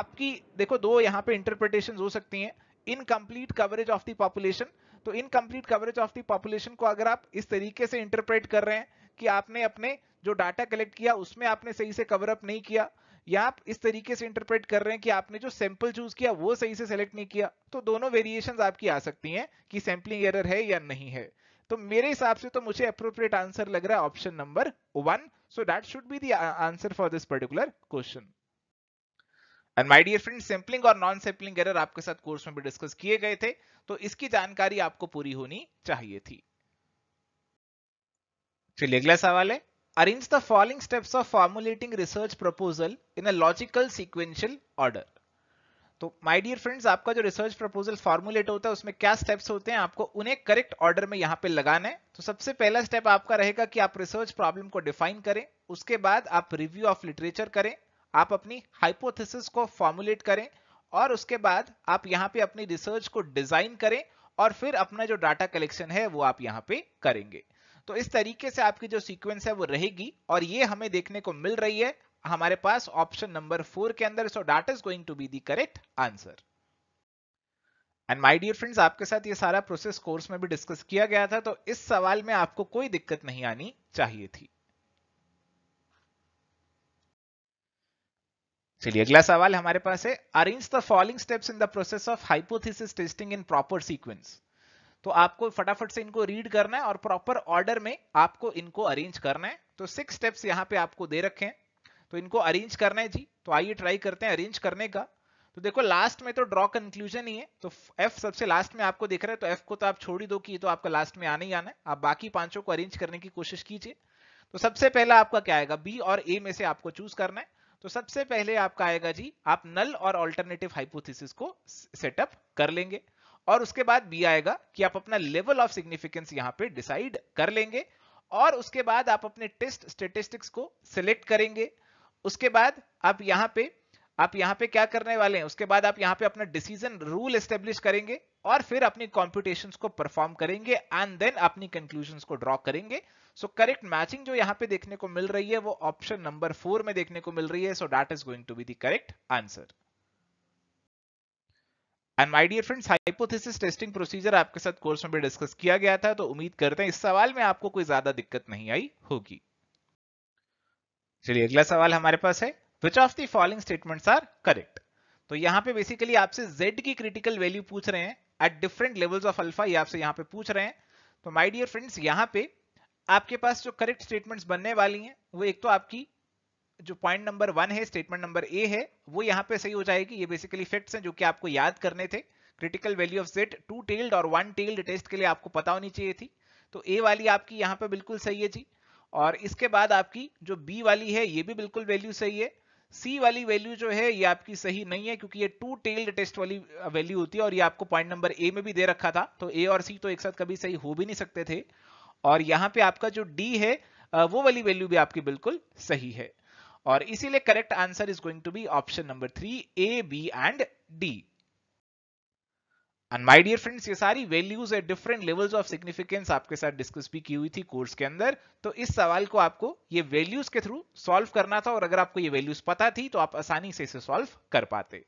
A: आपकी देखो दो यहाँ पे इंटरप्रिटेशन हो सकती हैं incomplete coverage of the population तो incomplete coverage of the population को अगर आप इस तरीके से इंटरप्रेट कर रहे हैं कि आपने अपने जो डाटा कलेक्ट किया उसमें आपने सही से कवर अप नहीं किया या आप इस तरीके से इंटरप्रेट कर रहे हैं कि आपने जो सैंपल चूज किया वो सही से सेलेक्ट नहीं किया तो दोनों वेरिएशन आपकी आ सकती हैं कि सैंपलिंग एरर है या नहीं है तो मेरे हिसाब से तो मुझे अप्रोप्रिएट आंसर लग रहा है option number one so that should be answer for this particular question and my dear friend sampling और नॉन सैंपलिंग एरर आपके साथ कोर्स में भी डिस्कस किए गए थे तो इसकी जानकारी आपको पूरी होनी चाहिए थी चलिए अगला सवाल है arrange the following steps of formulating research proposal in a logical sequential order तो माय डियर फ्रेंड्स आपका जो रिसर्च प्रपोजल फॉर्मुलेट होता है उसमें क्या स्टेप्स होते हैं आपको उन्हें करेक्ट ऑर्डर में यहाँ पे लगाना है तो सबसे पहला स्टेप आपका रहेगा कि आप रिसर्च प्रॉब्लम को डिफाइन करें उसके बाद आप रिव्यू ऑफ लिटरेचर करें आप अपनी हाइपोथेसिस को फॉर्मुलेट करें और उसके बाद आप यहाँ पे अपनी रिसर्च को डिजाइन करें और फिर अपना जो डाटा कलेक्शन है वो आप यहाँ पे करेंगे तो इस तरीके से आपकी जो सीक्वेंस है वो रहेगी और ये हमें देखने को मिल रही है हमारे पास ऑप्शन नंबर फोर के अंदर so that is going to be the correct answer and my dear friends आपके साथ ये सारा प्रोसेस कोर्स में भी डिस्कस किया गया था तो इस सवाल में आपको कोई दिक्कत नहीं आनी चाहिए थी चलिए अगला सवाल हमारे पास है arrange the following steps in the process of hypothesis testing in proper sequence तो आपको फटाफट से इनको रीड करना है और प्रॉपर ऑर्डर में आपको इनको अरेंज करना है तो सिक्स स्टेप्स यहाँ पे आपको दे रखे हैं तो इनको अरेंज करना है जी तो आइए ट्राई करते हैं अरेंज करने का तो देखो लास्ट में तो ड्रॉ कंक्लूजन ही है तो एफ सबसे लास्ट में आपको दिख रहा है तो एफ को तो आप छोड़ ही दो कि तो आपका लास्ट में आने ही आना है आप बाकी पांचों को अरेंज करने की कोशिश कीजिए तो सबसे पहला आपका क्या आएगा बी और ए में से आपको चूज करना है तो सबसे पहले आपका आएगा जी आप नल और ऑल्टरनेटिव हाइपोथिस को सेटअप कर लेंगे और उसके बाद बी आएगा कि आप अपना लेवल ऑफ सिग्निफिकेंस यहां पे डिसाइड कर लेंगे और उसके बाद आप अपने टेस्ट स्टेटिस्टिक्स को सिलेक्ट करेंगे उसके बाद आप यहाँ पे आप यहाँ पे क्या करने वाले हैं उसके बाद आप यहाँ पे अपना डिसीजन रूल एस्टेब्लिश करेंगे और फिर अपनी कॉम्पिटिशन को परफॉर्म करेंगे एंड देन अपनी कंक्लूजन को ड्रॉ करेंगे सो करेक्ट मैचिंग जो यहाँ पे देखने को मिल रही है वो ऑप्शन नंबर फोर में देखने को मिल रही है so that is going to be the correct answer and my dear friends hypothesis testing procedure आपके साथ कोर्स में भी डिस्कस किया गया था तो उम्मीद करते हैं इस सवाल में आपको कोई ज्यादा दिक्कत नहीं आई होगी चलिए अगला सवाल हमारे पास है which of the following statements are correct तो यहाँ पे बेसिकली आपसे z की क्रिटिकल वैल्यू पूछ रहे हैं at different levels of alpha ये आपसे यहाँ पे पूछ रहे हैं तो माई डियर फ्रेंड्स यहाँ पे आपके पास जो करेक्ट स्टेटमेंट्स बनने वाली हैं वो एक तो आपकी जो पॉइंट नंबर वन है स्टेटमेंट नंबर ए है वो यहाँ पे सही हो जाएगी ये बेसिकली फैक्ट्स हैं जो कि आपको याद करने थे critical value of Z two tailed और वन टेल्ड टेस्ट के लिए आपको पता होनी चाहिए थी तो ए वाली आपकी यहाँ पे बिल्कुल सही है जी और इसके बाद आपकी जो बी वाली है ये भी बिल्कुल वैल्यू सही है सी वाली वैल्यू जो है ये आपकी सही नहीं है क्योंकि ये टू टेल्ड टेस्ट वाली वैल्यू होती है और ये आपको पॉइंट नंबर ए में भी दे रखा था तो ए और सी तो एक साथ कभी सही हो भी नहीं सकते थे और यहाँ पे आपका जो डी है वो वाली वैल्यू भी आपकी बिल्कुल सही है और इसीलिए correct answer is going to be option number three A B and D and my dear friends ये सारी वैल्यूज है डिफरेंट लेवल्स ऑफ सिग्निफिकेंस आपके साथ डिस्कस भी की हुई थी कोर्स के अंदर तो इस सवाल को आपको ये वैल्यूज के थ्रू सॉल्व करना था और अगर आपको ये वैल्यूज पता थी तो आप आसानी से इसे सॉल्व कर पाते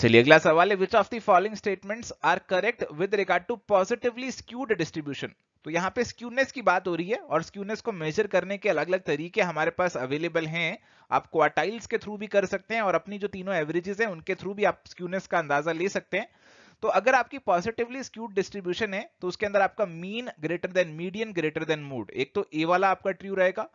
A: चलिए अगला सवाल है which of the following statements are correct with regard to positively skewed distribution तो यहाँ पे स्क्यूनेस की बात हो रही है और स्क्यूनेस को मेजर करने के अलग अलग तरीके हमारे पास अवेलेबल हैं आप क्वार्टाइल्स के थ्रू भी कर सकते हैं और अपनी जो तीनों एवरेजेस हैं उनके थ्रू भी आप स्क्यूनेस का अंदाजा ले सकते हैं तो अगर आपकी पॉजिटिवली स्क्यूड डिस्ट्रीब्यूशन है तो उसके अंदर आपका mean greater than median greater than mode एक तो ए वाला आपका ट्रू रहेगा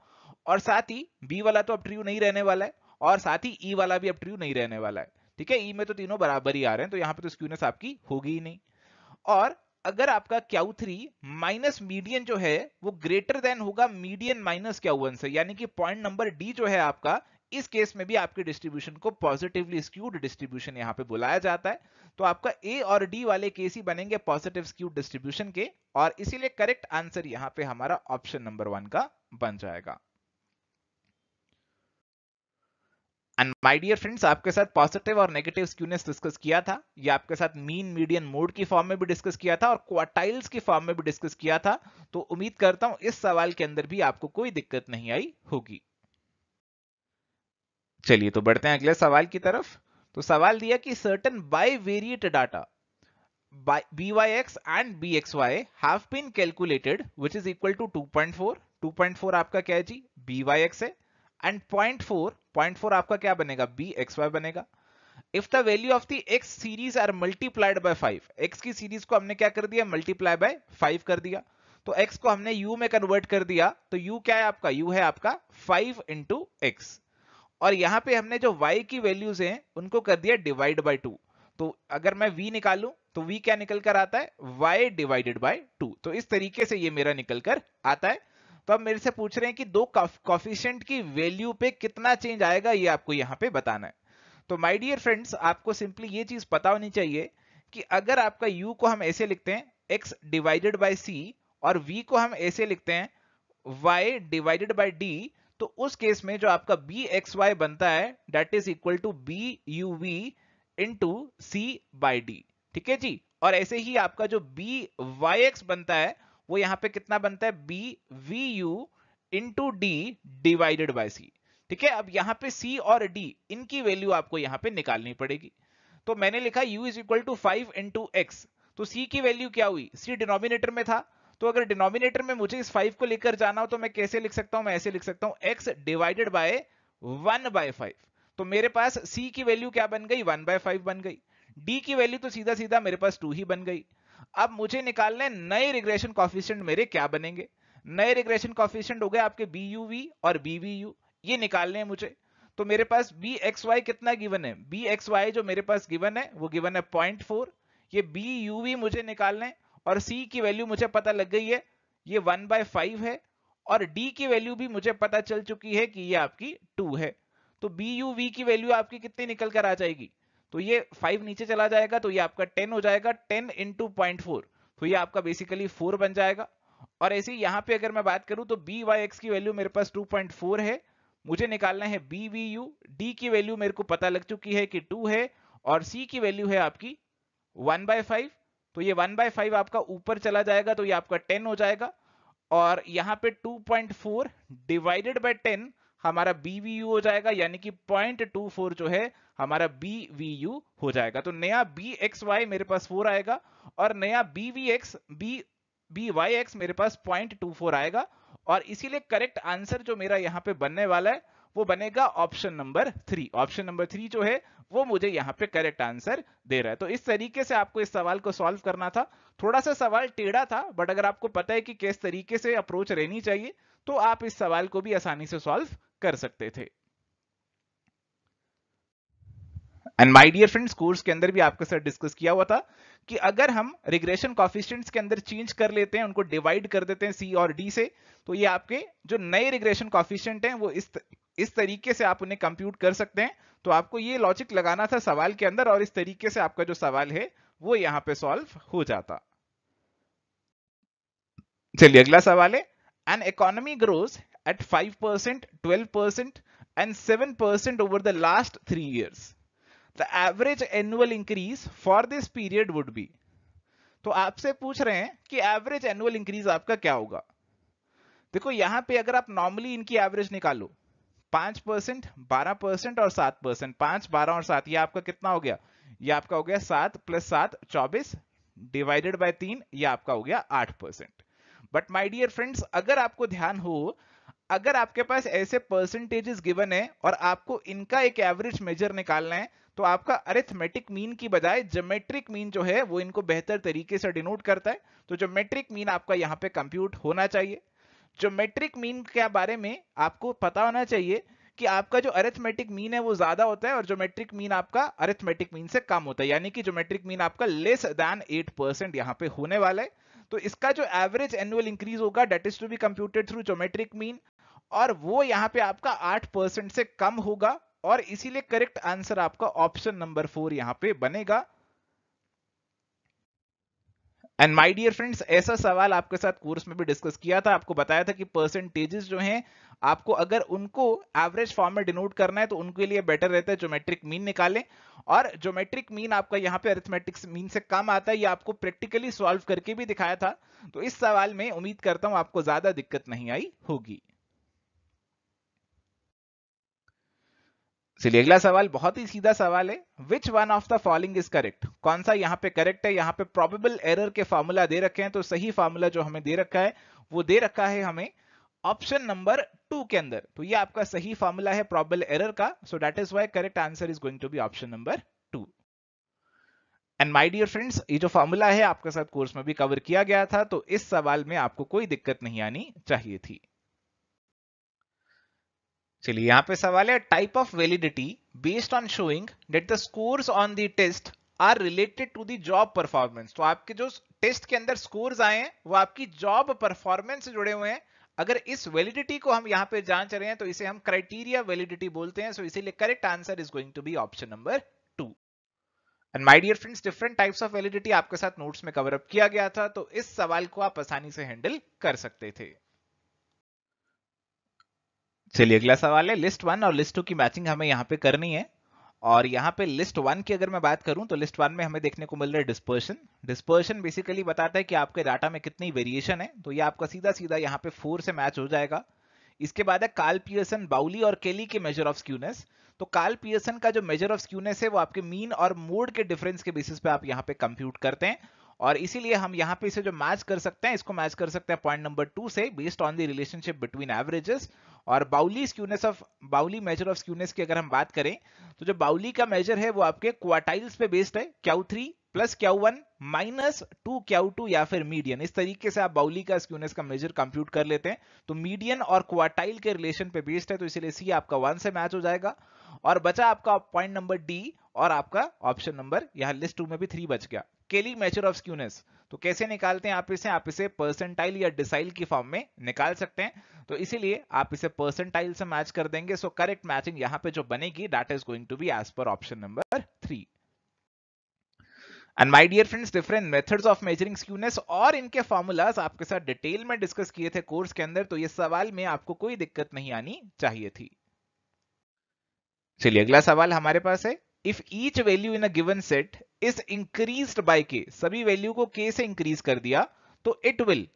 A: और साथ ही बी वाला तो अब ट्रू नहीं रहने वाला है और साथ ही ई e वाला भी अब ट्र्यू नहीं रहने वाला है ठीक है ई e में तो तीनों बराबर ही आ रहे हैं तो यहाँ पे तो स्क्यूनेस आपकी होगी ही नहीं और अगर आपका क्या थ्री माइनस मीडियन जो है वो ग्रेटर देन होगा मीडियन माइनस क्या वन से यानी कि पॉइंट नंबर डी जो है आपका इस केस में भी आपके डिस्ट्रीब्यूशन को पॉजिटिवली स्क्यूड डिस्ट्रीब्यूशन यहां पे बुलाया जाता है तो आपका ए और डी वाले केस ही बनेंगे पॉजिटिव स्क्यूड डिस्ट्रीब्यूशन के और इसीलिए करेक्ट आंसर यहां पे हमारा ऑप्शन नंबर वन का बन जाएगा एंड माय डियर फ्रेंड्स आपके साथ पॉजिटिव और नेगेटिव स्क्यूनेस डिस्कस किया था ये आपके साथ मीन मीडियम मोड की फॉर्म में भी डिस्कस किया था और क्वार्टाइल्स की फॉर्म में भी डिस्कस किया था तो उम्मीद करता हूं इस सवाल के अंदर भी आपको कोई दिक्कत नहीं आई होगी चलिए तो बढ़ते हैं अगले सवाल की तरफ तो सवाल दिया कि certain bivariate data B Y X and B X Y have been calculated which is equal to 2.4 2.4 आपका क्या है जी बी वाई एक्स है and point four point four आपका क्या बनेगा बी एक्स वाई बनेगा if the value of the X series are multiplied by five X की सीरीज को हमने क्या कर दिया मल्टीप्लाई बाय फाइव कर दिया तो x को हमने u में कन्वर्ट कर दिया तो u क्या है आपका u है आपका 5 इंटू एक्स और यहां पे हमने जो y की वैल्यूज हैं उनको कर दिया डिवाइड बाय 2 तो अगर मैं v निकालू तो v क्या निकल कर आता है y डिवाइडेड बाय 2 तो इस तरीके से ये मेरा निकल कर आता है तो अब मेरे से पूछ रहे हैं कि दो कॉफिशेंट की वैल्यू पे कितना चेंज आएगा ये आपको यहाँ पे बताना है तो माय डियर फ्रेंड्स आपको सिंपली ये चीज पता होनी चाहिए कि अगर आपका यू को हम ऐसे लिखते हैं एक्स डिवाइडेड बाई सी और वी को हम ऐसे लिखते हैं y डिवाइडेड बाई d तो उस केस में जो आपका बी एक्स वाई बनता है that is equal to B U V into C by D ठीक है जी और ऐसे ही आपका जो बी वाई एक्स बनता है वो यहां पे कितना बनता है B V U into D divided by C ठीक है अब यहां पे सी और डी इनकी वैल्यू आपको यहां पे निकालनी पड़ेगी तो मैंने लिखा U is equal to five into X तो सी की वैल्यू क्या हुई सी डिनोमिनेटर में था तो अगर डिनोमिनेटर में मुझे इस फाइव को लेकर जाना हो तो मैं कैसे लिख सकता हूं मैं ऐसे लिख सकता हूं X divided by one by five तो मेरे पास सी की वैल्यू क्या बन गई वन बाय फाइव बन गई डी की वैल्यू तो सीधा सीधा मेरे पास टू ही बन गई अब मुझे निकालने नए रिग्रेशन कॉफिशियंट मेरे क्या बनेंगे नए रिग्रेशन कॉफिशियंट हो गए आपके बी यू वी और बी वी यू ये निकालने हैं मुझे तो मेरे पास बी एक्स वाई कितना गिवन है बी एक्स वाई जो मेरे पास गिवन है वो गिवन है पॉइंट फोर ये बी यू वी मुझे निकालने और सी की वैल्यू मुझे पता लग गई है ये वन बाय फाइव है और डी की वैल्यू भी मुझे पता चल चुकी है कि ये आपकी टू है तो बी यू वी की वैल्यू आपकी कितनी निकल कर आ जाएगी तो ये फाइव नीचे चला जाएगा तो ये आपका टेन हो जाएगा टेन इंटू पॉइंट फोर तो ये आपका बेसिकली फोर बन जाएगा और ऐसे यहाँ पे अगर मैं बात करूं तो बी वाई एक्स की वैल्यू मेरे पास 2.4 है मुझे निकालना है बी वी यू डी की वैल्यू मेरे को पता लग चुकी है कि टू है और सी की वैल्यू है आपकी वन बाय फाइव तो ये वन बाय फाइव आपका ऊपर चला जाएगा तो ये आपका टेन हो जाएगा और यहाँ पे 2.4 डिवाइडेड बाय टेन हमारा बीवीयू हो जाएगा यानी कि पॉइंट टू फोर जो है हमारा बीवीयू हो जाएगा तो नया बी एक्स वाई मेरे पास फोर आएगा और नया X B B Y X मेरे पास पॉइंट टू फोर आएगा और इसीलिए करेक्ट आंसर जो मेरा यहाँ पे बनने वाला है वो बनेगा option number three option number three जो है वो मुझे यहाँ पे करेक्ट आंसर दे रहा है तो इस तरीके से आपको इस सवाल को सॉल्व करना था थोड़ा सा सवाल टेढ़ा था बट अगर आपको पता है कि किस तरीके से अप्रोच रहनी चाहिए तो आप इस सवाल को भी आसानी से सॉल्व कर सकते थे and my dear friends course के अंदर भी आपके साथ डिस्कस किया हुआ था कि अगर हम रिग्रेशन कॉफिशियंट्स के अंदर चेंज कर लेते हैं उनको डिवाइड कर देते हैं सी और डी से तो ये आपके जो नए रिग्रेशन कॉफिशियंट हैं वो इस इस तरीके से आप उन्हें कंप्यूट कर सकते हैं तो आपको ये लॉजिक लगाना था सवाल के अंदर और इस तरीके से आपका जो सवाल है वो यहां पे सॉल्व हो जाता चलिए अगला सवाल है an economy grows at 5%, 12%, and 7% over the last three years. The average annual increase for this period would be. तो आपसे पूछ रहे हैं कि एवरेज एनुअल इंक्रीज आपका क्या होगा देखो यहां पे अगर आप नॉर्मली इनकी एवरेज निकालो पांच परसेंट बारह परसेंट और सात परसेंट पांच बारह और सात ये आपका कितना हो गया ये आपका हो गया सात प्लस सात चौबीस डिवाइडेड बाय तीन ये आपका हो गया आठ percent but my dear friends अगर आपको ध्यान हो अगर आपके पास ऐसे परसेंटेजेस गिवन है और आपको इनका एक एवरेज मेजर निकालना है तो आपका अरिथमेटिक मीन की बजाय जोमेट्रिक मीन जो है वो इनको बेहतर तरीके से डिनोट करता है तो जोमेट्रिक मीन आपका यहाँ पे कंप्यूट होना चाहिए जोमेट्रिक मीन के बारे में आपको पता होना चाहिए कि आपका जो अरिथमेटिक मीन है वो ज्यादा होता है और जोमेट्रिक मीन आपका अरिथमेटिक मीन से कम होता है यानी कि जोमेट्रिक मीन आपका लेस देन एट परसेंट यहाँ पे होने वाला है तो इसका जो एवरेज एनुअल इंक्रीज होगा that is to be computed through geometric mean और वो यहाँ पे आपका आठ परसेंट से कम होगा और इसीलिए करेक्ट आंसर आपका ऑप्शन नंबर फोर यहाँ पे बनेगा एंड माय डियर फ्रेंड्स ऐसा सवाल आपके साथ कोर्स में भी डिस्कस किया था आपको बताया था कि परसेंटेजेस जो हैं आपको अगर उनको एवरेज फॉर्म में डिनोट करना है तो उनके लिए बेटर रहता है ज्योमेट्रिक मीन निकालें और ज्योमेट्रिक मीन आपका यहाँ पे अरिथमेटिक मीन से कम आता है ये आपको प्रैक्टिकली सॉल्व करके भी दिखाया था तो इस सवाल में उम्मीद करता हूँ आपको ज्यादा दिक्कत नहीं आई होगी चलिए अगला सवाल बहुत ही सीधा सवाल है which one of the following is correct कौन सा यहाँ पे करेक्ट है यहाँ पे प्रॉबेबल एरर के फार्मूला दे रखे हैं तो सही फार्मूला जो हमें दे रखा है वो दे रखा है हमें ऑप्शन नंबर टू के अंदर तो ये आपका सही फार्मूला है प्रॉबल एरर का so that is why correct answer is going to be option number two and my dear friends ये जो फार्मूला है आपके साथ कोर्स में भी कवर किया गया था तो इस सवाल में आपको कोई दिक्कत नहीं आनी चाहिए थी चलिए यहाँ पे सवाल है type of validity based on showing that the scores on the test are related to the job performance तो आपके जो टेस्ट के अंदर स्कोर्स आए हैं वो आपकी जॉब परफॉर्मेंस से जुड़े हुए हैं अगर इस वैलिडिटी को हम यहाँ पे जांच रहे हैं तो इसे हम क्राइटेरिया वैलिडिटी बोलते हैं सो इसीलिए correct answer is going to be option number two and my dear friends different types of validity आपके साथ नोट्स में कवर अप किया गया था तो इस सवाल को आप आसानी से हैंडल कर सकते थे चलिए अगला सवाल है लिस्ट वन और लिस्ट टू की मैचिंग हमें यहाँ पे करनी है और यहाँ पे लिस्ट वन की अगर मैं बात करूं तो लिस्ट वन में हमें देखने को मिल रहा है डिस्पर्शन डिस्पर्शन बेसिकली बताता है कि आपके डाटा में कितनी वेरिएशन है तो ये आपका सीधा सीधा यहाँ पे फोर से मैच हो जाएगा इसके बाद है काल पियर्सन बाउली और केली के मेजर ऑफ स्क्यूनेस तो काल पियर्सन का जो मेजर ऑफ स्क्यूनेस है वो आपके मीन और मोड के डिफरेंस के बेसिस पे आप यहाँ पे कंप्यूट करते हैं और इसीलिए हम यहाँ पे इसे जो मैच कर सकते हैं इसको मैच कर सकते हैं पॉइंट नंबर टू से based on the relationship between averages और Bowley skewness of Bowley measure of skewness की अगर हम बात करें तो जो बाउली का मेजर है वो आपके क्वार्टाइल्स पे बेस्ड है Q three plus Q one minus two Q two या फिर मीडियन इस तरीके से आप बाउली का स्क्यूनेस का मेजर कंप्यूट कर लेते हैं तो मीडियन और क्वार्टाइल के रिलेशन पे बेस्ड है तो इसीलिए सी आपका वन से मैच हो जाएगा और बचा आपका पॉइंट नंबर डी और आपका ऑप्शन नंबर यहाँ लिस्ट टू में भी थ्री बच गया स्केली मेजर ऑफ स्क्यूनेस तो कैसे निकालते हैं आप इसे आप इसे परसेंटाइल या डिसाइल की फॉर्म में निकाल सकते हैं तो इसीलिए आप इसे परसेंटाइल से मैच कर देंगे सो करेक्ट मैचिंग यहां पे जो बनेगी that is going to be as per option number three and my dear friends different method of measuring skewness और इनके फॉर्मूलाज आपके साथ डिटेल में डिस्कस किए थे कोर्स के अंदर तो ये सवाल में आपको कोई दिक्कत नहीं आनी चाहिए थी चलिए अगला सवाल हमारे पास है if each value in a given set is increase by k सभी वैल्यू को के से इंक्रीज कर दिया तो इट विल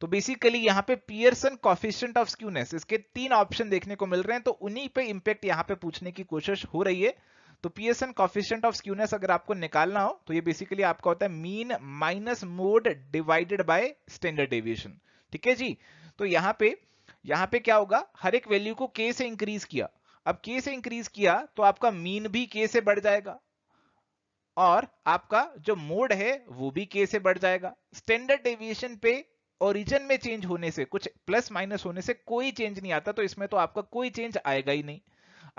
A: तो बेसिकली यहां पे पियर्सन कॉफिशियंट ऑफ स्क्यूनेस इसके तीन ऑप्शन देखने को मिल रहे हैं तो उन्हीं पे इंपैक्ट यहां पे पूछने की कोशिश हो रही है तो पियर्सन कॉफिशियंट ऑफ स्क्यूनेस अगर आपको निकालना हो तो ये बेसिकली आपका होता है mean minus mode divided by standard deviation ठीक है जी तो यहां पे यहां पे क्या होगा हर एक वैल्यू को के से इंक्रीज किया अब के से इंक्रीज किया तो आपका मीन भी के से बढ़ जाएगा और आपका जो मोड है वो भी के से बढ़ जाएगा स्टैंडर्ड डेविएशन पे ओरिजिन में चेंज होने से कुछ प्लस माइनस होने से कोई चेंज नहीं आता तो इसमें तो आपका कोई चेंज आएगा ही नहीं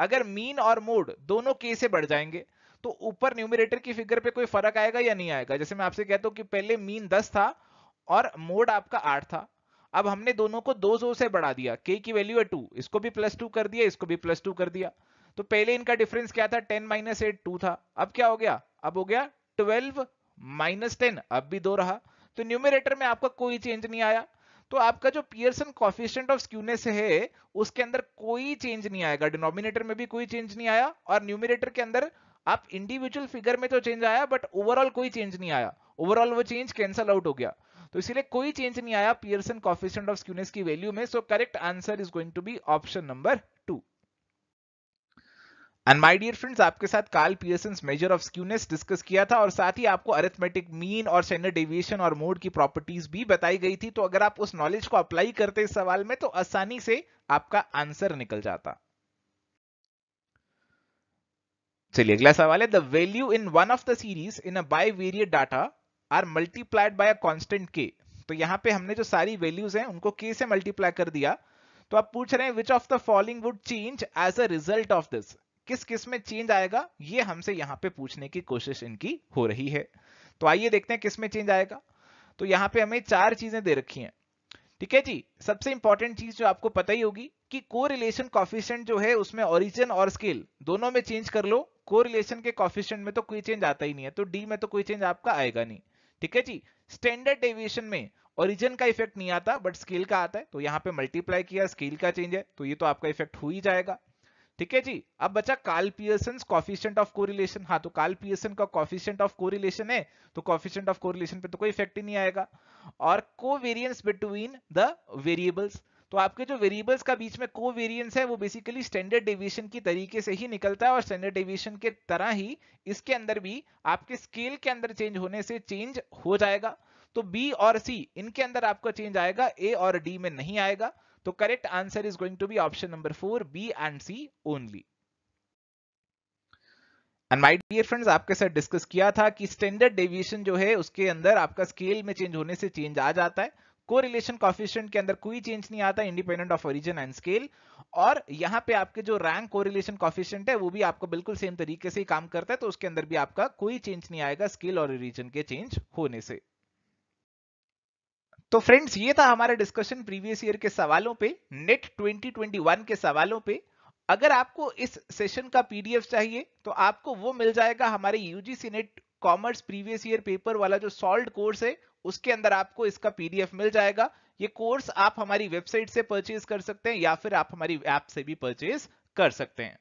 A: अगर मीन और मोड दोनों के से बढ़ जाएंगे तो ऊपर न्यूमिनेटर की फिगर पे कोई फर्क आएगा या नहीं आएगा जैसे मैं आपसे कहता हूं कि पहले मीन 10 था और मोड आपका 8 था अब हमने दोनों को दो सौ से बढ़ा दिया के की वैल्यू है टू इसको भी प्लस टू कर दिया इसको भी प्लस टू कर दिया तो पहले इनका डिफरेंस क्या था टेन माइनस एट टू था अब क्या हो गया अब हो गया ट्वेल्व माइनस टेन अब भी दो रहा तो न्यूमिनेटर में आपका कोई चेंज नहीं आया तो आपका जो पियर्सन कॉफिशियंट ऑफ स्क्यूनेस है उसके अंदर कोई चेंज नहीं आएगा डिनोमिनेटर में भी कोई चेंज नहीं आया और न्यूमिनेटर के अंदर आप इंडिविजुअल फिगर में तो चेंज आया बट ओवरऑल कोई चेंज नहीं आया ओवरऑल वो चेंज कैंसल आउट हो गया तो इसीलिए कोई चेंज नहीं आया पियर्सन कॉफिशेंट ऑफ स्क्यूनेस की वैल्यू में so correct answer is going to be option number two and my dear friends आपके साथ Karl Pearson measure of skewness discuss किया था और साथ ही आपको अरेथमेटिक मीन और स्टैंडर्ड डेविएशन और मोड की प्रॉपर्टीज भी बताई गई थी तो अगर आप उस नॉलेज को अप्लाई करते इस सवाल में तो आसानी से आपका आंसर निकल जाता चलिए अगला सवाल है the value in one of the series in a bivariate data are multiplied by a constant k तो यहाँ पे हमने जो सारी वैल्यूज हैं उनको के से मल्टीप्लाई कर दिया तो आप पूछ रहे हैं which of the following would change as a result of this किस किस में चेंज आएगा ये हमसे यहाँ पे पूछने की कोशिश इनकी हो रही है तो आइए देखते हैं किस में चेंज आएगा तो यहाँ पे हमें चार चीजें दे रखी हैं ठीक है जी सबसे इंपॉर्टेंट चीज जो आपको पता ही होगी कि कोरिलेशन कॉफिशिएंट जो है उसमें ओरिजिन और स्केल दोनों में चेंज कर लो कोरिलेशन के कॉफिशियंट में तो कोई चेंज आता ही नहीं है तो डी में तो कोई चेंज आपका आएगा नहीं ठीक है जी स्टैंडर्ड डेविएशन में ओरिजिन का इफेक्ट नहीं आता बट स्केल का आता है तो यहाँ पे मल्टीप्लाई किया स्केल का चेंज है तो ये तो आपका इफेक्ट हो ही जाएगा ठीक है जी अब बचा काल पियर्सन कॉफिशियंट ऑफ कोरिलेशन हाँ तो काल पियर्सन का कॉफिशियंट ऑफ कोरिलेशन है तो कॉफिशियंट ऑफ कोरिलेशन पे तो कोई इफेक्ट ही नहीं आएगा और कोवेरियंस बिटवीन द वेरिएबल्स तो आपके जो वेरिएबल्स का बीच में को वेरियंस है वो बेसिकली स्टैंडर्ड डिविजन की तरीके से ही निकलता है और स्टैंडर्ड डिविजन के तरह ही इसके अंदर भी आपके स्केल के अंदर चेंज होने से चेंज हो जाएगा तो बी और सी इनके अंदर आपका चेंज आएगा ए और डी में नहीं आएगा तो correct answer is going to be option number four B and C only and my dear friends आपके साथ डिस्कस किया था कि स्टैंडर्ड डेविएशन जो है उसके अंदर आपका स्केल में चेंज होने से चेंज आ जाता है कोरिलेशन कॉफिशियंट के अंदर कोई चेंज नहीं आता independent of origin and scale और यहाँ पे आपके जो रैंक कोरिलेशन कॉफिशियंट है वो भी आपको बिल्कुल सेम तरीके से ही काम करता है तो उसके अंदर भी आपका कोई चेंज नहीं आएगा स्केल और ओरिजिन के चेंज होने से तो फ्रेंड्स ये था हमारा डिस्कशन प्रीवियस ईयर के सवालों पे नेट 2021 के सवालों पे अगर आपको इस सेशन का पीडीएफ चाहिए तो आपको वो मिल जाएगा हमारे UGC NET commerce previous year paper वाला जो सॉल्ट कोर्स है उसके अंदर आपको इसका पीडीएफ मिल जाएगा ये कोर्स आप हमारी वेबसाइट से परचेज कर सकते हैं या फिर आप हमारी ऐप से भी परचेज कर सकते हैं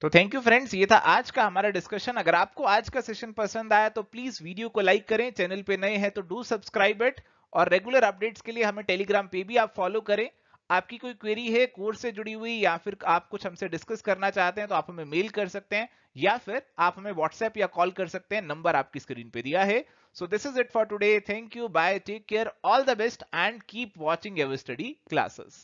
A: तो थैंक यू फ्रेंड्स ये था आज का हमारा डिस्कशन अगर आपको आज का सेशन पसंद आया तो प्लीज वीडियो को लाइक करें चैनल पे नए हैं तो डू सब्सक्राइब इट और रेगुलर अपडेट्स के लिए हमें टेलीग्राम पे भी आप फॉलो करें आपकी कोई क्वेरी है कोर्स से जुड़ी हुई या फिर आप कुछ हमसे डिस्कस करना चाहते हैं तो आप हमें मेल कर सकते हैं या फिर आप हमें व्हाट्सएप या कॉल कर सकते हैं नंबर आपकी स्क्रीन पे दिया है so this is it for today thank you bye take care all the best and keep watching Ever Study classes